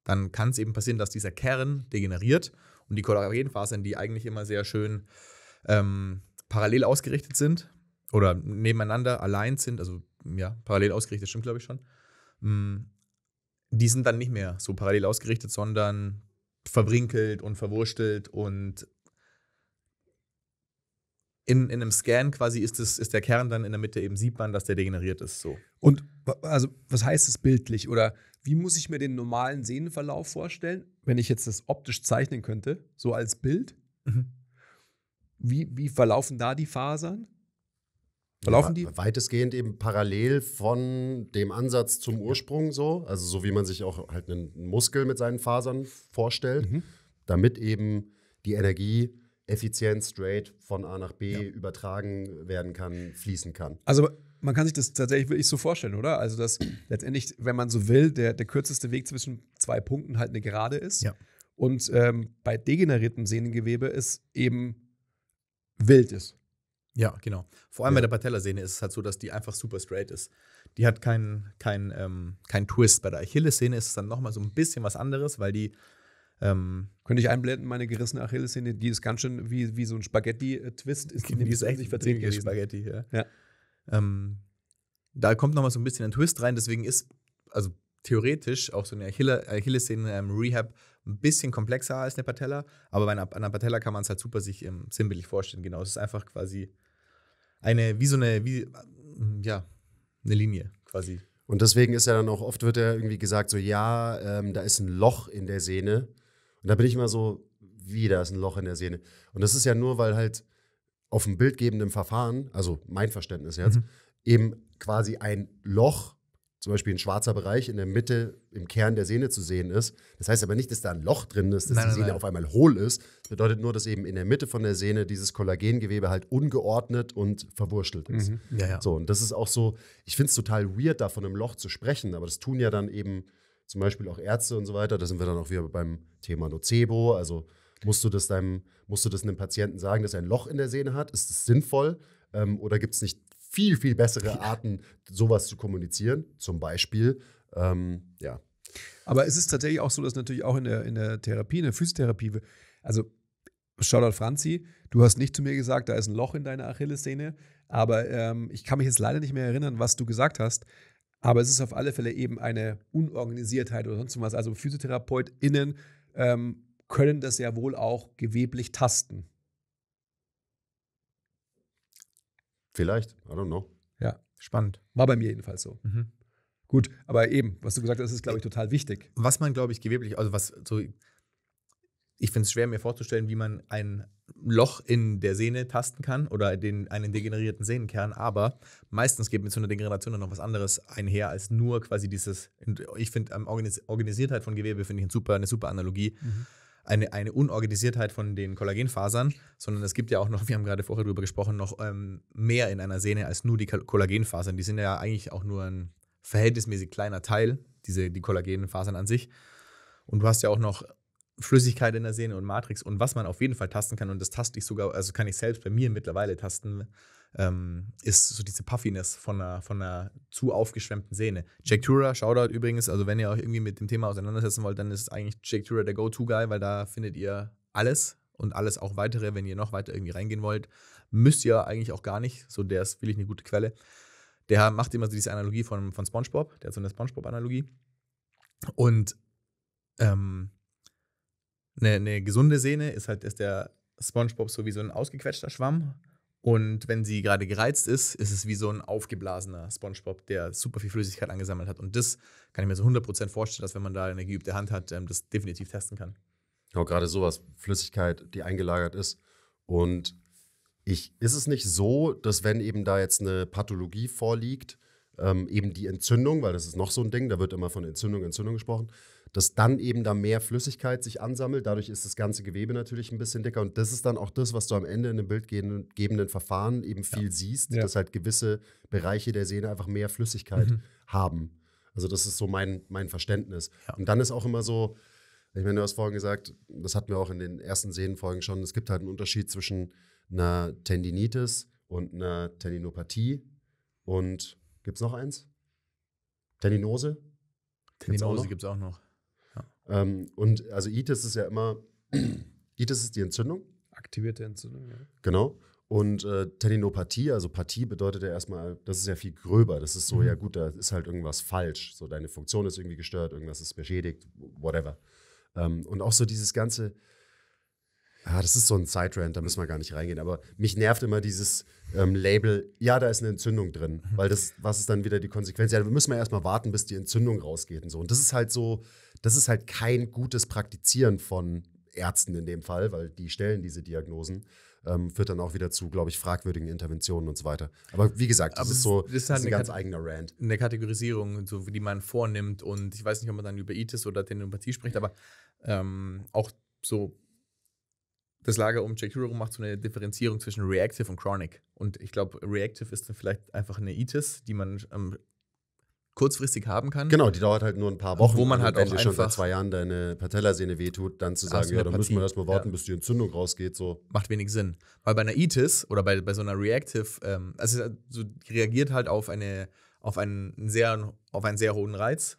dann kann es eben passieren, dass dieser Kern degeneriert und die Kollagenfasern, die eigentlich immer sehr schön ähm, parallel ausgerichtet sind, oder nebeneinander allein sind, also ja, parallel ausgerichtet, stimmt glaube ich schon, hm, die sind dann nicht mehr so parallel ausgerichtet, sondern verbrinkelt und verwurstelt und in, in einem Scan quasi ist, es, ist der Kern dann in der Mitte eben sieht man, dass der degeneriert ist. So. Und also was heißt es bildlich? Oder wie muss ich mir den normalen Sehnenverlauf vorstellen, wenn ich jetzt das optisch zeichnen könnte, so als Bild? Mhm. Wie, wie verlaufen da die Fasern? Verlaufen die? Weitestgehend eben parallel von dem Ansatz zum Ursprung so, also so wie man sich auch halt einen Muskel mit seinen Fasern vorstellt, mhm. damit eben die Energie effizient straight von A nach B ja. übertragen werden kann, fließen kann. Also man kann sich das tatsächlich wirklich so vorstellen, oder? Also dass letztendlich, wenn man so will, der, der kürzeste Weg zwischen zwei Punkten halt eine Gerade ist. Ja. Und ähm, bei degeneriertem Sehnengewebe ist eben wild ist. Ja, genau. Vor allem ja. bei der Patellasehne ist es halt so, dass die einfach super straight ist. Die hat keinen kein, ähm, kein Twist. Bei der Achillessehne ist es dann nochmal so ein bisschen was anderes, weil die. Ähm, Könnte ich einblenden, meine gerissene Achillessehne, die ist ganz schön wie, wie so ein Spaghetti-Twist. Ist die, die ist echt wie Spaghetti, ja. ja. Ähm, da kommt nochmal so ein bisschen ein Twist rein, deswegen ist, also theoretisch auch so eine Achille, im rehab ein bisschen komplexer als eine Patella, aber bei einer, einer Patella kann man es halt super sich ähm, sinnbildlich vorstellen. Genau, es ist einfach quasi eine, wie so eine, wie, ja, eine Linie quasi. Und deswegen ist ja dann auch oft wird ja irgendwie gesagt, so ja, ähm, da ist ein Loch in der Sehne. Und da bin ich immer so, wie, da ist ein Loch in der Sehne. Und das ist ja nur, weil halt auf dem bildgebenden Verfahren, also mein Verständnis jetzt, mhm. eben quasi ein Loch zum Beispiel ein schwarzer Bereich in der Mitte im Kern der Sehne zu sehen ist. Das heißt aber nicht, dass da ein Loch drin ist, dass nein, die Sehne nein. auf einmal hohl ist. Das bedeutet nur, dass eben in der Mitte von der Sehne dieses Kollagengewebe halt ungeordnet und verwurstelt ist. Mhm. Ja, ja. So, und das ist auch so, ich finde es total weird, da von einem Loch zu sprechen, aber das tun ja dann eben zum Beispiel auch Ärzte und so weiter. Da sind wir dann auch wieder beim Thema Nocebo. Also musst du das deinem, musst du das einem Patienten sagen, dass er ein Loch in der Sehne hat? Ist das sinnvoll? Ähm, oder gibt es nicht viel, viel bessere Arten, sowas zu kommunizieren. Zum Beispiel, ähm, ja. Aber es ist tatsächlich auch so, dass natürlich auch in der, in der Therapie, in der Physiotherapie, also Shoutout Franzi, du hast nicht zu mir gesagt, da ist ein Loch in deiner Achillessehne, aber ähm, ich kann mich jetzt leider nicht mehr erinnern, was du gesagt hast. Aber es ist auf alle Fälle eben eine Unorganisiertheit oder sonst was. Also PhysiotherapeutInnen ähm, können das ja wohl auch geweblich tasten. Vielleicht, I don't know. Ja, spannend. War bei mir jedenfalls so. Mhm. Gut, aber eben, was du gesagt hast, ist, glaube ich, total wichtig. Was man, glaube ich, geweblich, also was so, ich finde es schwer, mir vorzustellen, wie man ein Loch in der Sehne tasten kann oder den, einen degenerierten Sehnenkern, aber meistens geht mit so einer Degeneration dann noch was anderes einher, als nur quasi dieses, ich finde, ähm, Organisiertheit von Gewebe finde ich eine super, eine super Analogie. Mhm eine, eine Unorganisiertheit von den Kollagenfasern, sondern es gibt ja auch noch, wir haben gerade vorher darüber gesprochen, noch ähm, mehr in einer Sehne als nur die Kollagenfasern. Die sind ja eigentlich auch nur ein verhältnismäßig kleiner Teil, diese, die Kollagenfasern an sich. Und du hast ja auch noch Flüssigkeit in der Sehne und Matrix und was man auf jeden Fall tasten kann. Und das taste ich sogar, also kann ich selbst bei mir mittlerweile tasten, ähm, ist so diese Puffiness von einer, von einer zu aufgeschwemmten Sehne. Jack Tura, Shoutout übrigens, also wenn ihr euch irgendwie mit dem Thema auseinandersetzen wollt, dann ist eigentlich Jack Tura der Go-To-Guy, weil da findet ihr alles und alles auch weitere, wenn ihr noch weiter irgendwie reingehen wollt. Müsst ihr eigentlich auch gar nicht, so der ist wirklich eine gute Quelle. Der macht immer so diese Analogie von, von Spongebob, der hat so eine Spongebob-Analogie. Und ähm, eine, eine gesunde Sehne ist halt, ist der Spongebob so wie so ein ausgequetschter Schwamm und wenn sie gerade gereizt ist, ist es wie so ein aufgeblasener SpongeBob, der super viel Flüssigkeit angesammelt hat. Und das kann ich mir so 100% vorstellen, dass wenn man da eine geübte Hand hat, ähm, das definitiv testen kann. Genau, gerade sowas, Flüssigkeit, die eingelagert ist. Und ich, ist es nicht so, dass wenn eben da jetzt eine Pathologie vorliegt, ähm, eben die Entzündung, weil das ist noch so ein Ding, da wird immer von Entzündung, Entzündung gesprochen, dass dann eben da mehr Flüssigkeit sich ansammelt. Dadurch ist das ganze Gewebe natürlich ein bisschen dicker. Und das ist dann auch das, was du am Ende in dem bildgebenden Verfahren eben viel ja. siehst, ja. dass halt gewisse Bereiche der Sehne einfach mehr Flüssigkeit mhm. haben. Also das ist so mein, mein Verständnis. Ja. Und dann ist auch immer so, ich meine, du hast vorhin gesagt, das hatten wir auch in den ersten Sehnenfolgen schon, es gibt halt einen Unterschied zwischen einer Tendinitis und einer Tendinopathie und gibt es noch eins? Tendinose? Tendinose gibt es auch noch. Ähm, und also Itis ist ja immer, Itis ist die Entzündung. Aktivierte Entzündung, ja. Genau. Und äh, Tendinopathie, also Pathie bedeutet ja erstmal, das ist ja viel gröber. Das ist so, mhm. ja gut, da ist halt irgendwas falsch. So, deine Funktion ist irgendwie gestört, irgendwas ist beschädigt, whatever. Ähm, und auch so dieses ganze, ja, ah, das ist so ein Side-Rant, da müssen wir gar nicht reingehen. Aber mich nervt immer dieses ähm, Label, ja, da ist eine Entzündung drin. Mhm. Weil das, was ist dann wieder die Konsequenz? Ja, da müssen wir erstmal warten, bis die Entzündung rausgeht und so. Und das ist halt so, das ist halt kein gutes Praktizieren von Ärzten in dem Fall, weil die stellen diese Diagnosen. Ähm, führt dann auch wieder zu, glaube ich, fragwürdigen Interventionen und so weiter. Aber wie gesagt, das Aber ist so das ist halt das ist ein ganz Kate eigener Rand. Eine Kategorisierung, so die man vornimmt und ich weiß nicht, ob man dann über Itis oder Tenopathie spricht, aber ähm, auch so das Lager um Jack Jake macht so eine Differenzierung zwischen Reactive und Chronic. Und ich glaube, Reactive ist dann vielleicht einfach eine ITIS, die man ähm, kurzfristig haben kann. Genau, die dauert halt nur ein paar Wochen. Wo man also halt auch wenn dir schon seit zwei Jahren deine Patellasehne wehtut, dann zu sagen, ja, dann müssen wir erstmal warten, ja. bis die Entzündung rausgeht. So. Macht wenig Sinn. Weil bei einer ITIS oder bei, bei so einer Reactive, ähm, also so reagiert halt auf, eine, auf, einen sehr, auf einen sehr hohen Reiz,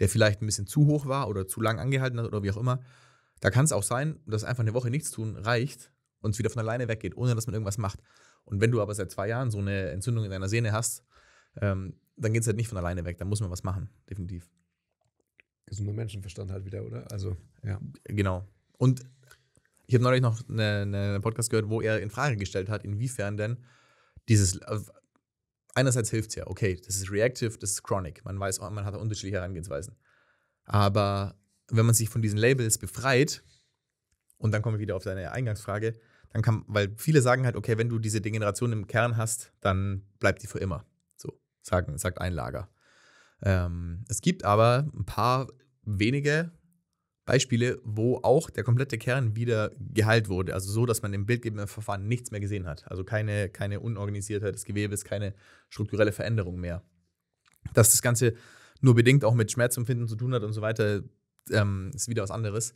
der vielleicht ein bisschen zu hoch war oder zu lang angehalten hat oder wie auch immer. Da kann es auch sein, dass einfach eine Woche nichts tun reicht und es wieder von alleine weggeht, ohne dass man irgendwas macht. Und wenn du aber seit zwei Jahren so eine Entzündung in deiner Sehne hast, ähm, dann geht es halt nicht von alleine weg. Da muss man was machen, definitiv. Gesunder Menschenverstand halt wieder, oder? Also, ja. Genau. Und ich habe neulich noch einen eine Podcast gehört, wo er in Frage gestellt hat, inwiefern denn dieses. Äh, einerseits hilft es ja, okay, das ist reactive, das ist chronic. Man weiß, man hat unterschiedliche Herangehensweisen. Aber wenn man sich von diesen Labels befreit, und dann komme ich wieder auf deine Eingangsfrage, dann kann, weil viele sagen halt, okay, wenn du diese Degeneration im Kern hast, dann bleibt die für immer. So, sagen, sagt ein Lager. Ähm, es gibt aber ein paar wenige Beispiele, wo auch der komplette Kern wieder geheilt wurde. Also so, dass man im bildgebenden Verfahren nichts mehr gesehen hat. Also keine, keine Unorganisiertheit des Gewebes, keine strukturelle Veränderung mehr. Dass das Ganze nur bedingt auch mit Schmerzempfinden zu tun hat und so weiter, ähm, ist wieder was anderes.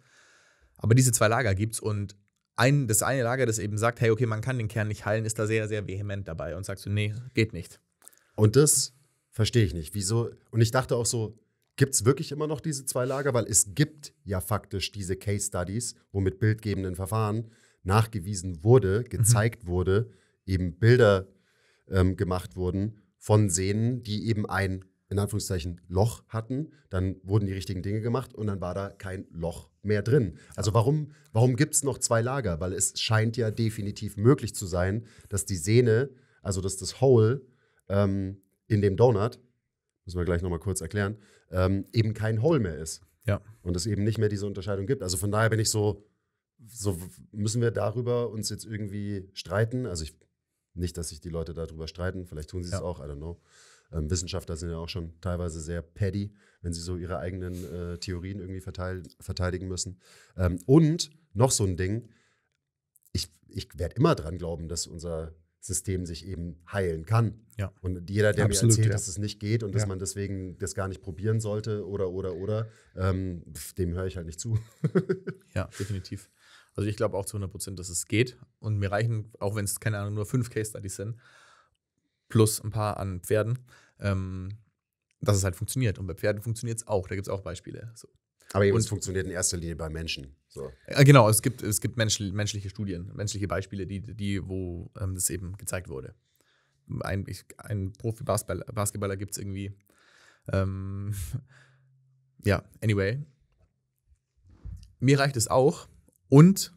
Aber diese zwei Lager gibt es und ein, das eine Lager, das eben sagt, hey, okay, man kann den Kern nicht heilen, ist da sehr, sehr vehement dabei und sagst du, nee, geht nicht. Und das verstehe ich nicht. Wieso? Und ich dachte auch so, gibt es wirklich immer noch diese zwei Lager? Weil es gibt ja faktisch diese Case Studies, wo mit bildgebenden Verfahren nachgewiesen wurde, mhm. gezeigt mhm. wurde, eben Bilder ähm, gemacht wurden von Sehnen, die eben ein in Anführungszeichen Loch hatten, dann wurden die richtigen Dinge gemacht und dann war da kein Loch mehr drin. Also warum, warum gibt es noch zwei Lager? Weil es scheint ja definitiv möglich zu sein, dass die Sehne, also dass das Hole ähm, in dem Donut, müssen wir gleich nochmal kurz erklären, ähm, eben kein Hole mehr ist. Ja. Und es eben nicht mehr diese Unterscheidung gibt. Also von daher bin ich so, so müssen wir darüber uns jetzt irgendwie streiten. Also ich, nicht, dass sich die Leute darüber streiten, vielleicht tun sie es ja. auch, I don't know. Ähm, Wissenschaftler sind ja auch schon teilweise sehr paddy, wenn sie so ihre eigenen äh, Theorien irgendwie verteidigen müssen. Ähm, und noch so ein Ding, ich, ich werde immer dran glauben, dass unser System sich eben heilen kann. Ja. Und jeder, der Absolut, mir erzählt, ja. dass es nicht geht und ja. dass man deswegen das gar nicht probieren sollte oder, oder, oder, ähm, dem höre ich halt nicht zu. ja, definitiv. Also ich glaube auch zu 100 Prozent, dass es geht. Und mir reichen, auch wenn es, keine Ahnung, nur fünf Case Studies sind, plus ein paar an Pferden, ähm, dass es halt funktioniert. Und bei Pferden funktioniert es auch. Da gibt es auch Beispiele. So. Aber eben, es funktioniert in erster Linie bei Menschen. So. Äh, genau, es gibt, es gibt menschl menschliche Studien, menschliche Beispiele, die, die wo ähm, das eben gezeigt wurde. Ein, ich, ein Profi-Basketballer Basketballer gibt es irgendwie. Ähm, ja, anyway. Mir reicht es auch. Und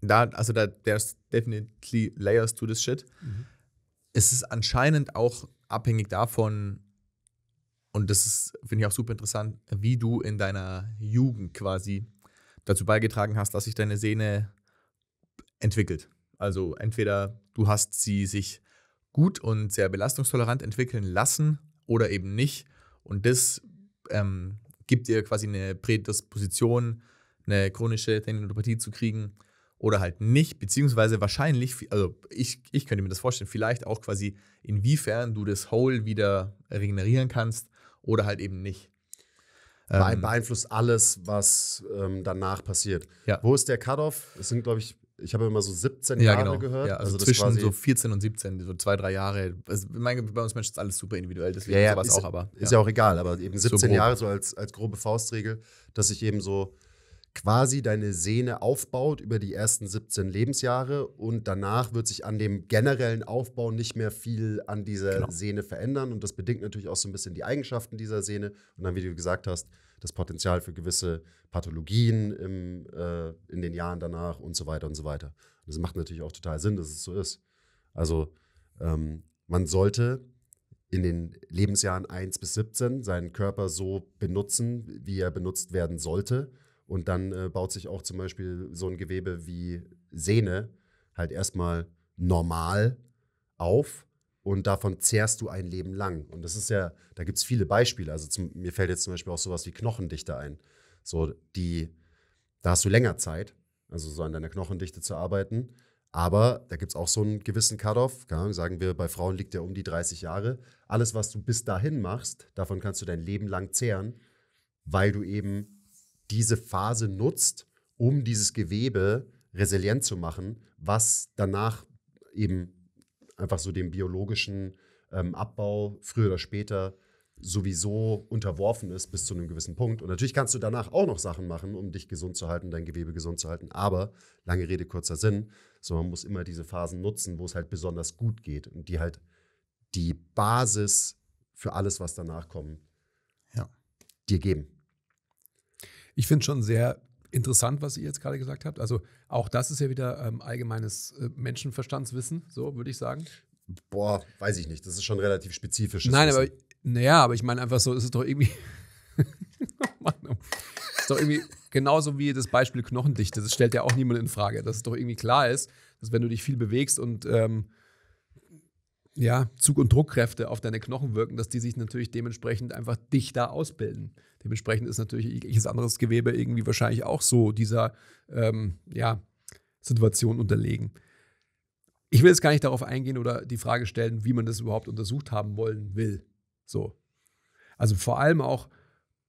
da, also da, there's definitely layers to this shit. Mhm. Es ist anscheinend auch abhängig davon, und das finde ich auch super interessant, wie du in deiner Jugend quasi dazu beigetragen hast, dass sich deine Sehne entwickelt. Also entweder du hast sie sich gut und sehr belastungstolerant entwickeln lassen oder eben nicht. Und das ähm, gibt dir quasi eine Prädisposition, eine chronische Tendinopathie zu kriegen, oder halt nicht, beziehungsweise wahrscheinlich, also ich, ich könnte mir das vorstellen, vielleicht auch quasi, inwiefern du das Whole wieder regenerieren kannst oder halt eben nicht. Be ähm. beeinflusst alles, was ähm, danach passiert. Ja. Wo ist der Cutoff? Es sind, glaube ich, ich habe immer so 17 ja, Jahre genau. gehört. Ja, also, also zwischen so 14 und 17, so zwei, drei Jahre. Also, mein, bei uns Menschen ist alles super individuell, deswegen ja, ja, sowas ist, auch, aber. Ist ja. auch egal, aber eben 17 so Jahre so als, als grobe Faustregel, dass ich eben so quasi deine Sehne aufbaut über die ersten 17 Lebensjahre und danach wird sich an dem generellen Aufbau nicht mehr viel an dieser genau. Sehne verändern und das bedingt natürlich auch so ein bisschen die Eigenschaften dieser Sehne und dann, wie du gesagt hast, das Potenzial für gewisse Pathologien im, äh, in den Jahren danach und so weiter und so weiter. Und das macht natürlich auch total Sinn, dass es so ist. Also ähm, man sollte in den Lebensjahren 1 bis 17 seinen Körper so benutzen, wie er benutzt werden sollte und dann äh, baut sich auch zum Beispiel so ein Gewebe wie Sehne halt erstmal normal auf und davon zehrst du ein Leben lang. Und das ist ja, da gibt es viele Beispiele. Also zum, mir fällt jetzt zum Beispiel auch sowas wie Knochendichte ein. So, die, da hast du länger Zeit, also so an deiner Knochendichte zu arbeiten. Aber da gibt es auch so einen gewissen Cut-off. sagen wir, bei Frauen liegt der um die 30 Jahre. Alles, was du bis dahin machst, davon kannst du dein Leben lang zehren, weil du eben diese Phase nutzt, um dieses Gewebe resilient zu machen, was danach eben einfach so dem biologischen ähm, Abbau früher oder später sowieso unterworfen ist bis zu einem gewissen Punkt. Und natürlich kannst du danach auch noch Sachen machen, um dich gesund zu halten, dein Gewebe gesund zu halten. Aber lange Rede, kurzer Sinn. So, man muss immer diese Phasen nutzen, wo es halt besonders gut geht und die halt die Basis für alles, was danach kommt, ja. dir geben. Ich finde schon sehr interessant, was ihr jetzt gerade gesagt habt. Also auch das ist ja wieder ähm, allgemeines äh, Menschenverstandswissen, so würde ich sagen. Boah, weiß ich nicht. Das ist schon relativ spezifisch. Nein, Wissen. aber naja, aber ich meine einfach so, ist es doch irgendwie. oh Mann, oh. ist doch irgendwie genauso wie das Beispiel Knochendichte. Das stellt ja auch niemand in Frage, dass es doch irgendwie klar ist, dass wenn du dich viel bewegst und ähm, ja, Zug- und Druckkräfte auf deine Knochen wirken, dass die sich natürlich dementsprechend einfach dichter ausbilden. Dementsprechend ist natürlich jegliches anderes Gewebe irgendwie wahrscheinlich auch so dieser ähm, ja, Situation unterlegen. Ich will jetzt gar nicht darauf eingehen oder die Frage stellen, wie man das überhaupt untersucht haben wollen will. So. Also vor allem auch,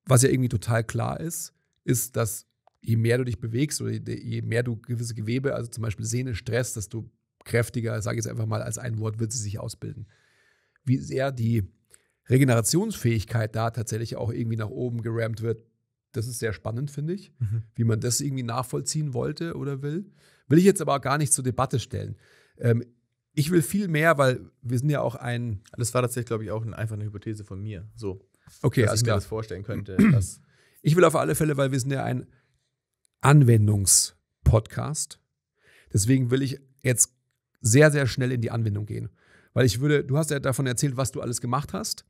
was ja irgendwie total klar ist, ist, dass je mehr du dich bewegst oder je mehr du gewisse Gewebe, also zum Beispiel Sehne stresst, desto kräftiger, sage ich jetzt einfach mal als ein Wort, wird sie sich ausbilden. Wie sehr die Regenerationsfähigkeit da tatsächlich auch irgendwie nach oben gerammt wird, das ist sehr spannend, finde ich, mhm. wie man das irgendwie nachvollziehen wollte oder will. Will ich jetzt aber auch gar nicht zur Debatte stellen. Ähm, ich will viel mehr, weil wir sind ja auch ein. Das war tatsächlich, glaube ich, auch eine, einfach eine Hypothese von mir. So. Okay, dass also ich mir klar. das vorstellen könnte. ich will auf alle Fälle, weil wir sind ja ein Anwendungspodcast. Deswegen will ich jetzt sehr, sehr schnell in die Anwendung gehen. Weil ich würde, du hast ja davon erzählt, was du alles gemacht hast,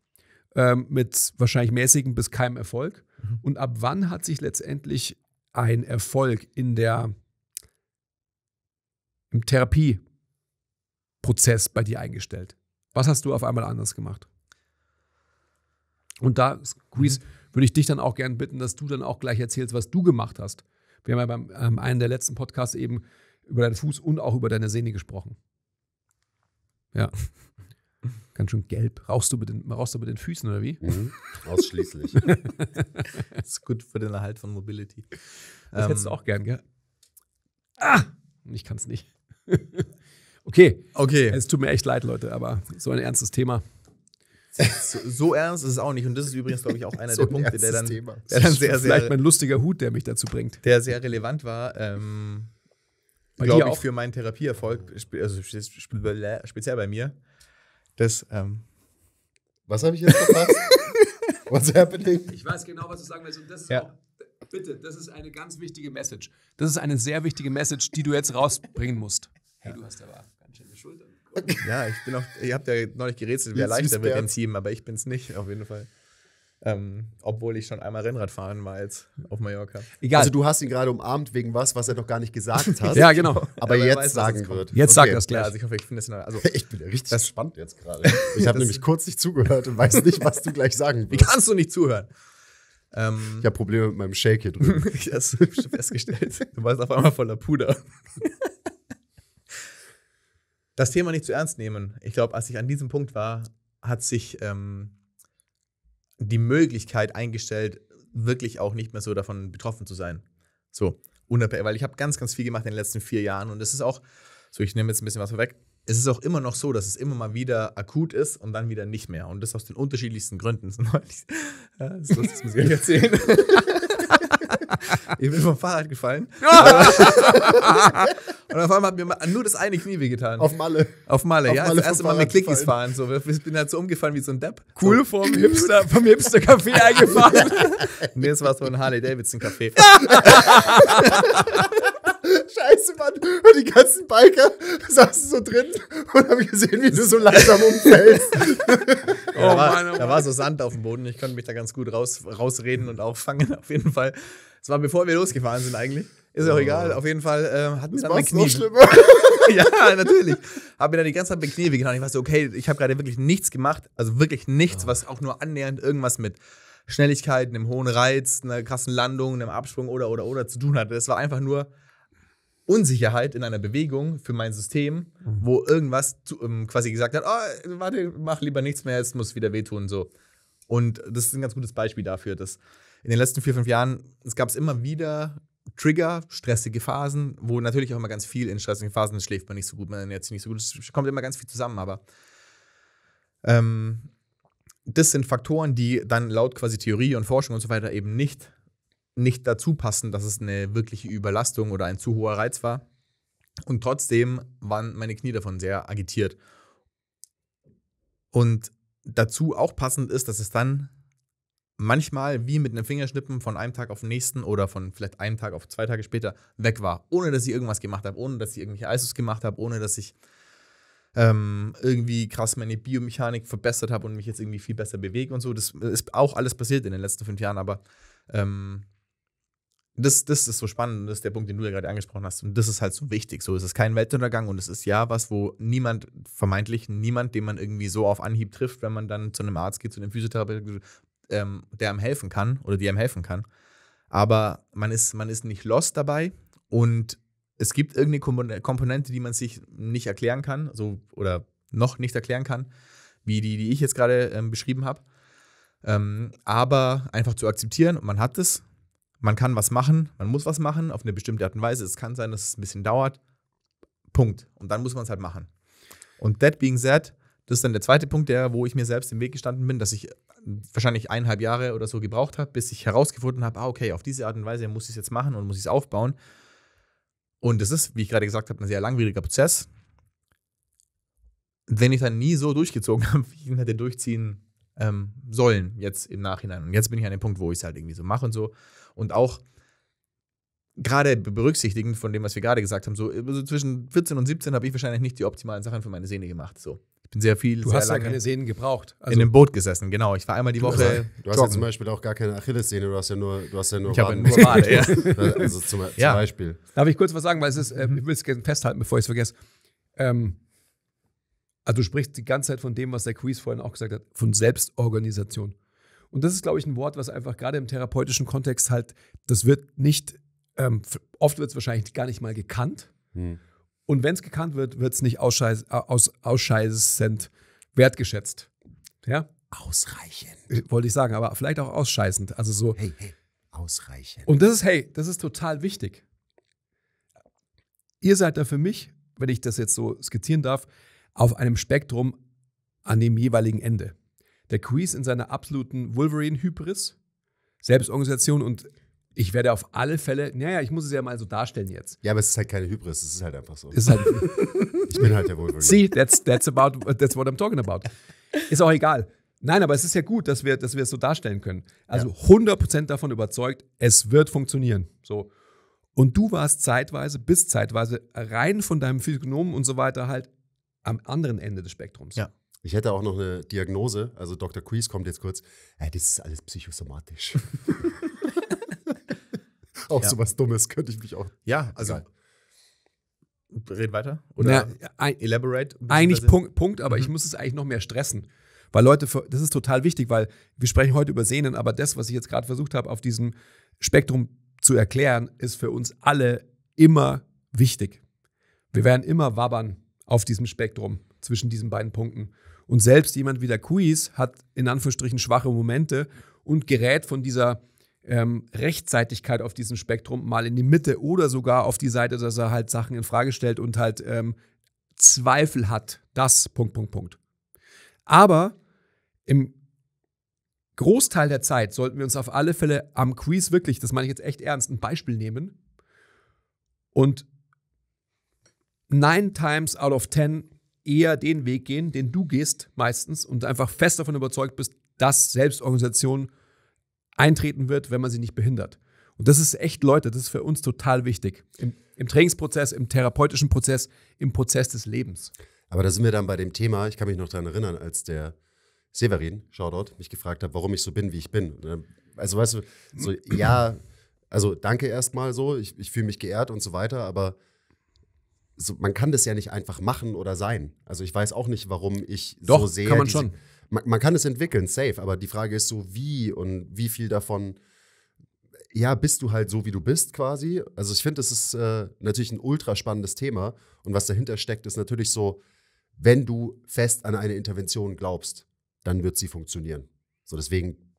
ähm, mit wahrscheinlich mäßigem bis keinem Erfolg. Mhm. Und ab wann hat sich letztendlich ein Erfolg in der im Therapieprozess bei dir eingestellt? Was hast du auf einmal anders gemacht? Und da, Squeeze, mhm. würde ich dich dann auch gerne bitten, dass du dann auch gleich erzählst, was du gemacht hast. Wir haben ja beim ähm, einen der letzten Podcasts eben über deinen Fuß und auch über deine Sehne gesprochen. Ja. Ganz schön gelb. Rauchst du mit den, rauchst du mit den Füßen oder wie? Mhm. Ausschließlich. das ist gut für den Erhalt von Mobility. Das ähm, hättest du ähm. auch gern, gell? Ah! Ich kann es nicht. okay. Okay. Es tut mir echt leid, Leute, aber so ein ernstes Thema. So, so, ernst ist es auch nicht. Und das ist übrigens, glaube ich, auch einer so der ein Punkte, der dann, der dann sehr, sehr. Vielleicht mein lustiger Hut, der mich dazu bringt. Der sehr relevant war. Ähm, glaube ich, für meinen Therapieerfolg, also speziell bei mir, dass. Ähm was habe ich jetzt verpasst? What's happening? Ich weiß genau, was du sagen willst. Und das ist ja. auch, bitte, das ist eine ganz wichtige Message. Das ist eine sehr wichtige Message, die du jetzt rausbringen musst. Hey, ja. du hast aber ganz schöne Schultern. Okay. Ja, ich bin auch, ihr habt ja neulich gerätselt, wer leichter wird im Team, aber ich bin es nicht, auf jeden Fall. Ähm, obwohl ich schon einmal Rennrad fahren war jetzt auf Mallorca. Egal. Also du hast ihn gerade umarmt wegen was, was er noch gar nicht gesagt hat. ja, genau. Aber jetzt weiß, sagen wird. Jetzt okay. sagt er es gleich. Also ich hoffe, ich finde es also Ich bin ja richtig das spannend jetzt gerade. Ich habe nämlich kurz nicht zugehört und weiß nicht, was du gleich sagen willst. Wie kannst du nicht zuhören? Ähm, ich habe Probleme mit meinem Shake hier drüben. ich habe es festgestellt. Du warst auf einmal voller Puder. das Thema nicht zu ernst nehmen. Ich glaube, als ich an diesem Punkt war, hat sich ähm, die Möglichkeit eingestellt, wirklich auch nicht mehr so davon betroffen zu sein. So, unabhängig, weil ich habe ganz, ganz viel gemacht in den letzten vier Jahren und es ist auch, so ich nehme jetzt ein bisschen was vorweg, es ist auch immer noch so, dass es immer mal wieder akut ist und dann wieder nicht mehr. Und das aus den unterschiedlichsten Gründen. Das, ist neulich, das muss ich euch erzählen. ich bin vom Fahrrad gefallen. und auf einmal hat mir nur das eine Knie wehgetan. Auf Malle. Auf Malle, auf ja. Malle das erste Mal mit Clickies fahren. So. Ich bin halt so umgefallen wie so ein Depp. Cool, so. vom Hipster, vom Hipster-Café eingefahren. nee, es war so ein Harley-Davidson-Café. Scheiße, Mann. Und die ganzen Biker saßen so drin und haben gesehen, wie du so langsam umfällst. oh, ja, da, war, da war so Sand auf dem Boden. Ich konnte mich da ganz gut raus, rausreden und auffangen, auf jeden Fall. Es war bevor wir losgefahren sind eigentlich. Ist auch oh. egal. Auf jeden Fall ähm, hatten wir dann mein Knie. schlimmer. ja, natürlich. Habe mir dann die ganze Zeit mit Knie wehgetan. Ich war so, okay, ich habe gerade wirklich nichts gemacht. Also wirklich nichts, oh. was auch nur annähernd irgendwas mit Schnelligkeit, einem hohen Reiz, einer krassen Landung, einem Absprung oder, oder, oder zu tun hatte. Es war einfach nur Unsicherheit in einer Bewegung für mein System, mhm. wo irgendwas zu, ähm, quasi gesagt hat, oh, warte, mach lieber nichts mehr, jetzt muss wieder wehtun so. Und das ist ein ganz gutes Beispiel dafür, dass in den letzten vier, fünf Jahren es gab es immer wieder Trigger, stressige Phasen, wo natürlich auch immer ganz viel in stressigen Phasen schläft man nicht so gut, man ernährt sich nicht so gut, es kommt immer ganz viel zusammen, aber ähm, das sind Faktoren, die dann laut quasi Theorie und Forschung und so weiter eben nicht nicht dazu passen, dass es eine wirkliche Überlastung oder ein zu hoher Reiz war. Und trotzdem waren meine Knie davon sehr agitiert. Und dazu auch passend ist, dass es dann manchmal wie mit einem Fingerschnippen von einem Tag auf den nächsten oder von vielleicht einem Tag auf zwei Tage später weg war, ohne dass ich irgendwas gemacht habe, ohne dass ich irgendwelche ISOs gemacht habe, ohne dass ich ähm, irgendwie krass meine Biomechanik verbessert habe und mich jetzt irgendwie viel besser bewege und so. Das ist auch alles passiert in den letzten fünf Jahren, aber ähm, das, das ist so spannend das ist der Punkt, den du ja gerade angesprochen hast. Und das ist halt so wichtig. So es ist es kein Weltuntergang und es ist ja was, wo niemand, vermeintlich niemand, den man irgendwie so auf Anhieb trifft, wenn man dann zu einem Arzt geht, zu einem Physiotherapeuten, ähm, der einem helfen kann oder die einem helfen kann. Aber man ist, man ist nicht lost dabei und es gibt irgendeine Komponente, die man sich nicht erklären kann, so oder noch nicht erklären kann, wie die, die ich jetzt gerade ähm, beschrieben habe. Ähm, aber einfach zu akzeptieren, man hat es, man kann was machen, man muss was machen auf eine bestimmte Art und Weise. Es kann sein, dass es ein bisschen dauert. Punkt. Und dann muss man es halt machen. Und that being said, das ist dann der zweite Punkt, der, wo ich mir selbst im Weg gestanden bin, dass ich äh, wahrscheinlich eineinhalb Jahre oder so gebraucht habe, bis ich herausgefunden habe, ah, okay, auf diese Art und Weise muss ich es jetzt machen und muss ich es aufbauen. Und das ist, wie ich gerade gesagt habe, ein sehr langwieriger Prozess. Den ich dann nie so durchgezogen habe, wie ich ihn hätte durchziehen ähm, sollen jetzt im Nachhinein. Und jetzt bin ich an dem Punkt, wo ich es halt irgendwie so mache und so. Und auch gerade berücksichtigend von dem, was wir gerade gesagt haben, so, äh, so zwischen 14 und 17 habe ich wahrscheinlich nicht die optimalen Sachen für meine Sehne gemacht. So. Ich bin sehr viel. Du sehr hast ja keine Sehnen gebraucht. Also in dem Boot gesessen, genau. Ich war einmal die Woche. du hast, ja zum Beispiel auch gar keine Achillessehne, du hast ja nur, du hast ja nur ich habe Nur Wade, ja. Also zum, zum ja. Beispiel. Darf ich kurz was sagen, weil es ist, äh, mhm. ich will es festhalten, bevor ich es vergesse. Ähm, also du sprichst die ganze Zeit von dem, was der Quiz vorhin auch gesagt hat, von Selbstorganisation. Und das ist, glaube ich, ein Wort, was einfach gerade im therapeutischen Kontext halt, das wird nicht, ähm, oft wird es wahrscheinlich gar nicht mal gekannt. Hm. Und wenn es gekannt wird, wird es nicht ausscheiß, äh, aus, ausscheißend wertgeschätzt. Ja? Ausreichend. Äh, wollte ich sagen, aber vielleicht auch ausscheißend. Also so. Hey, hey, ausreichend. Und das ist, hey, das ist total wichtig. Ihr seid da für mich, wenn ich das jetzt so skizzieren darf, auf einem Spektrum an dem jeweiligen Ende. Der Quiz in seiner absoluten Wolverine-Hybris, Selbstorganisation und ich werde auf alle Fälle, naja, ich muss es ja mal so darstellen jetzt. Ja, aber es ist halt keine Hybris, es ist halt einfach so. Halt ich bin halt der Wolverine. See, that's, that's, about, that's what I'm talking about. Ist auch egal. Nein, aber es ist ja gut, dass wir, dass wir es so darstellen können. Also ja. 100% davon überzeugt, es wird funktionieren. So. Und du warst zeitweise, bis zeitweise, rein von deinem Physiognomen und so weiter halt am anderen Ende des Spektrums. Ja. Ich hätte auch noch eine Diagnose, also Dr. Quies kommt jetzt kurz, ja, äh, das ist alles psychosomatisch. auch ja. sowas Dummes könnte ich mich auch. Ja, also Geil. red weiter oder Na, elaborate. Eigentlich Punkt, Punkt, aber mhm. ich muss es eigentlich noch mehr stressen. Weil Leute, das ist total wichtig, weil wir sprechen heute über Sehnen, aber das, was ich jetzt gerade versucht habe, auf diesem Spektrum zu erklären, ist für uns alle immer wichtig. Wir werden immer wabbern auf diesem Spektrum zwischen diesen beiden Punkten. Und selbst jemand wie der Kuis hat in Anführungsstrichen schwache Momente und gerät von dieser ähm, Rechtzeitigkeit auf diesem Spektrum mal in die Mitte oder sogar auf die Seite, dass er halt Sachen in Frage stellt und halt ähm, Zweifel hat. Das, Punkt, Punkt, Punkt. Aber im Großteil der Zeit sollten wir uns auf alle Fälle am Quiz wirklich, das meine ich jetzt echt ernst, ein Beispiel nehmen und nine times out of ten eher den Weg gehen, den du gehst meistens und einfach fest davon überzeugt bist, dass Selbstorganisation eintreten wird, wenn man sie nicht behindert. Und das ist echt, Leute, das ist für uns total wichtig. Im, im Trainingsprozess, im therapeutischen Prozess, im Prozess des Lebens. Aber da sind wir dann bei dem Thema, ich kann mich noch daran erinnern, als der Severin, Shoutout, mich gefragt hat, warum ich so bin, wie ich bin. also weißt du, so, ja, also danke erstmal so, ich, ich fühle mich geehrt und so weiter, aber so, man kann das ja nicht einfach machen oder sein. Also ich weiß auch nicht, warum ich Doch, so sehr. Kann man, diese, schon. Man, man kann es entwickeln, safe, aber die Frage ist so, wie und wie viel davon ja, bist du halt so, wie du bist quasi. Also ich finde, das ist äh, natürlich ein ultra spannendes Thema. Und was dahinter steckt, ist natürlich so, wenn du fest an eine Intervention glaubst, dann wird sie funktionieren. So, deswegen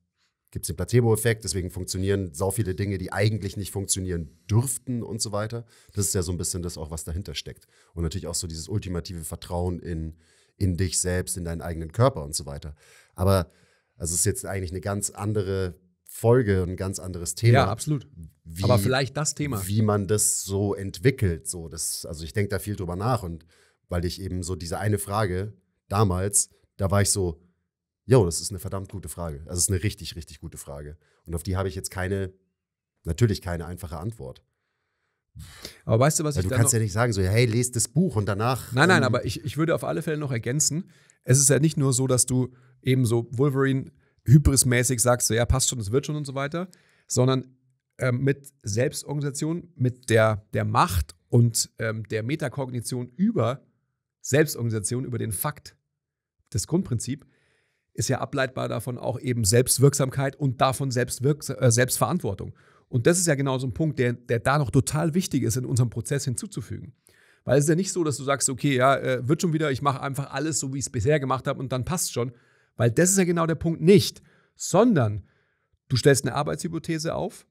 gibt es den Placebo-Effekt, deswegen funktionieren so viele Dinge, die eigentlich nicht funktionieren dürften und so weiter. Das ist ja so ein bisschen das auch, was dahinter steckt. Und natürlich auch so dieses ultimative Vertrauen in, in dich selbst, in deinen eigenen Körper und so weiter. Aber also es ist jetzt eigentlich eine ganz andere Folge, ein ganz anderes Thema. Ja, absolut. Wie, Aber vielleicht das Thema. Wie man das so entwickelt. So, das, also ich denke da viel drüber nach und weil ich eben so diese eine Frage damals, da war ich so, Jo, das ist eine verdammt gute Frage. Das also, ist eine richtig, richtig gute Frage. Und auf die habe ich jetzt keine, natürlich keine einfache Antwort. Aber weißt du, was ja, ich Du kannst ja nicht sagen, so, hey, lest das Buch und danach. Nein, nein, ähm, aber ich, ich würde auf alle Fälle noch ergänzen. Es ist ja nicht nur so, dass du eben so Wolverine hybrismäßig sagst, so, ja, passt schon, es wird schon und so weiter, sondern ähm, mit Selbstorganisation, mit der, der Macht und ähm, der Metakognition über Selbstorganisation, über den Fakt, das Grundprinzip, ist ja ableitbar davon auch eben Selbstwirksamkeit und davon Selbstwirks äh, Selbstverantwortung. Und das ist ja genau so ein Punkt, der, der da noch total wichtig ist, in unserem Prozess hinzuzufügen. Weil es ist ja nicht so, dass du sagst, okay, ja, äh, wird schon wieder, ich mache einfach alles so, wie ich es bisher gemacht habe und dann passt schon. Weil das ist ja genau der Punkt nicht, sondern du stellst eine Arbeitshypothese auf,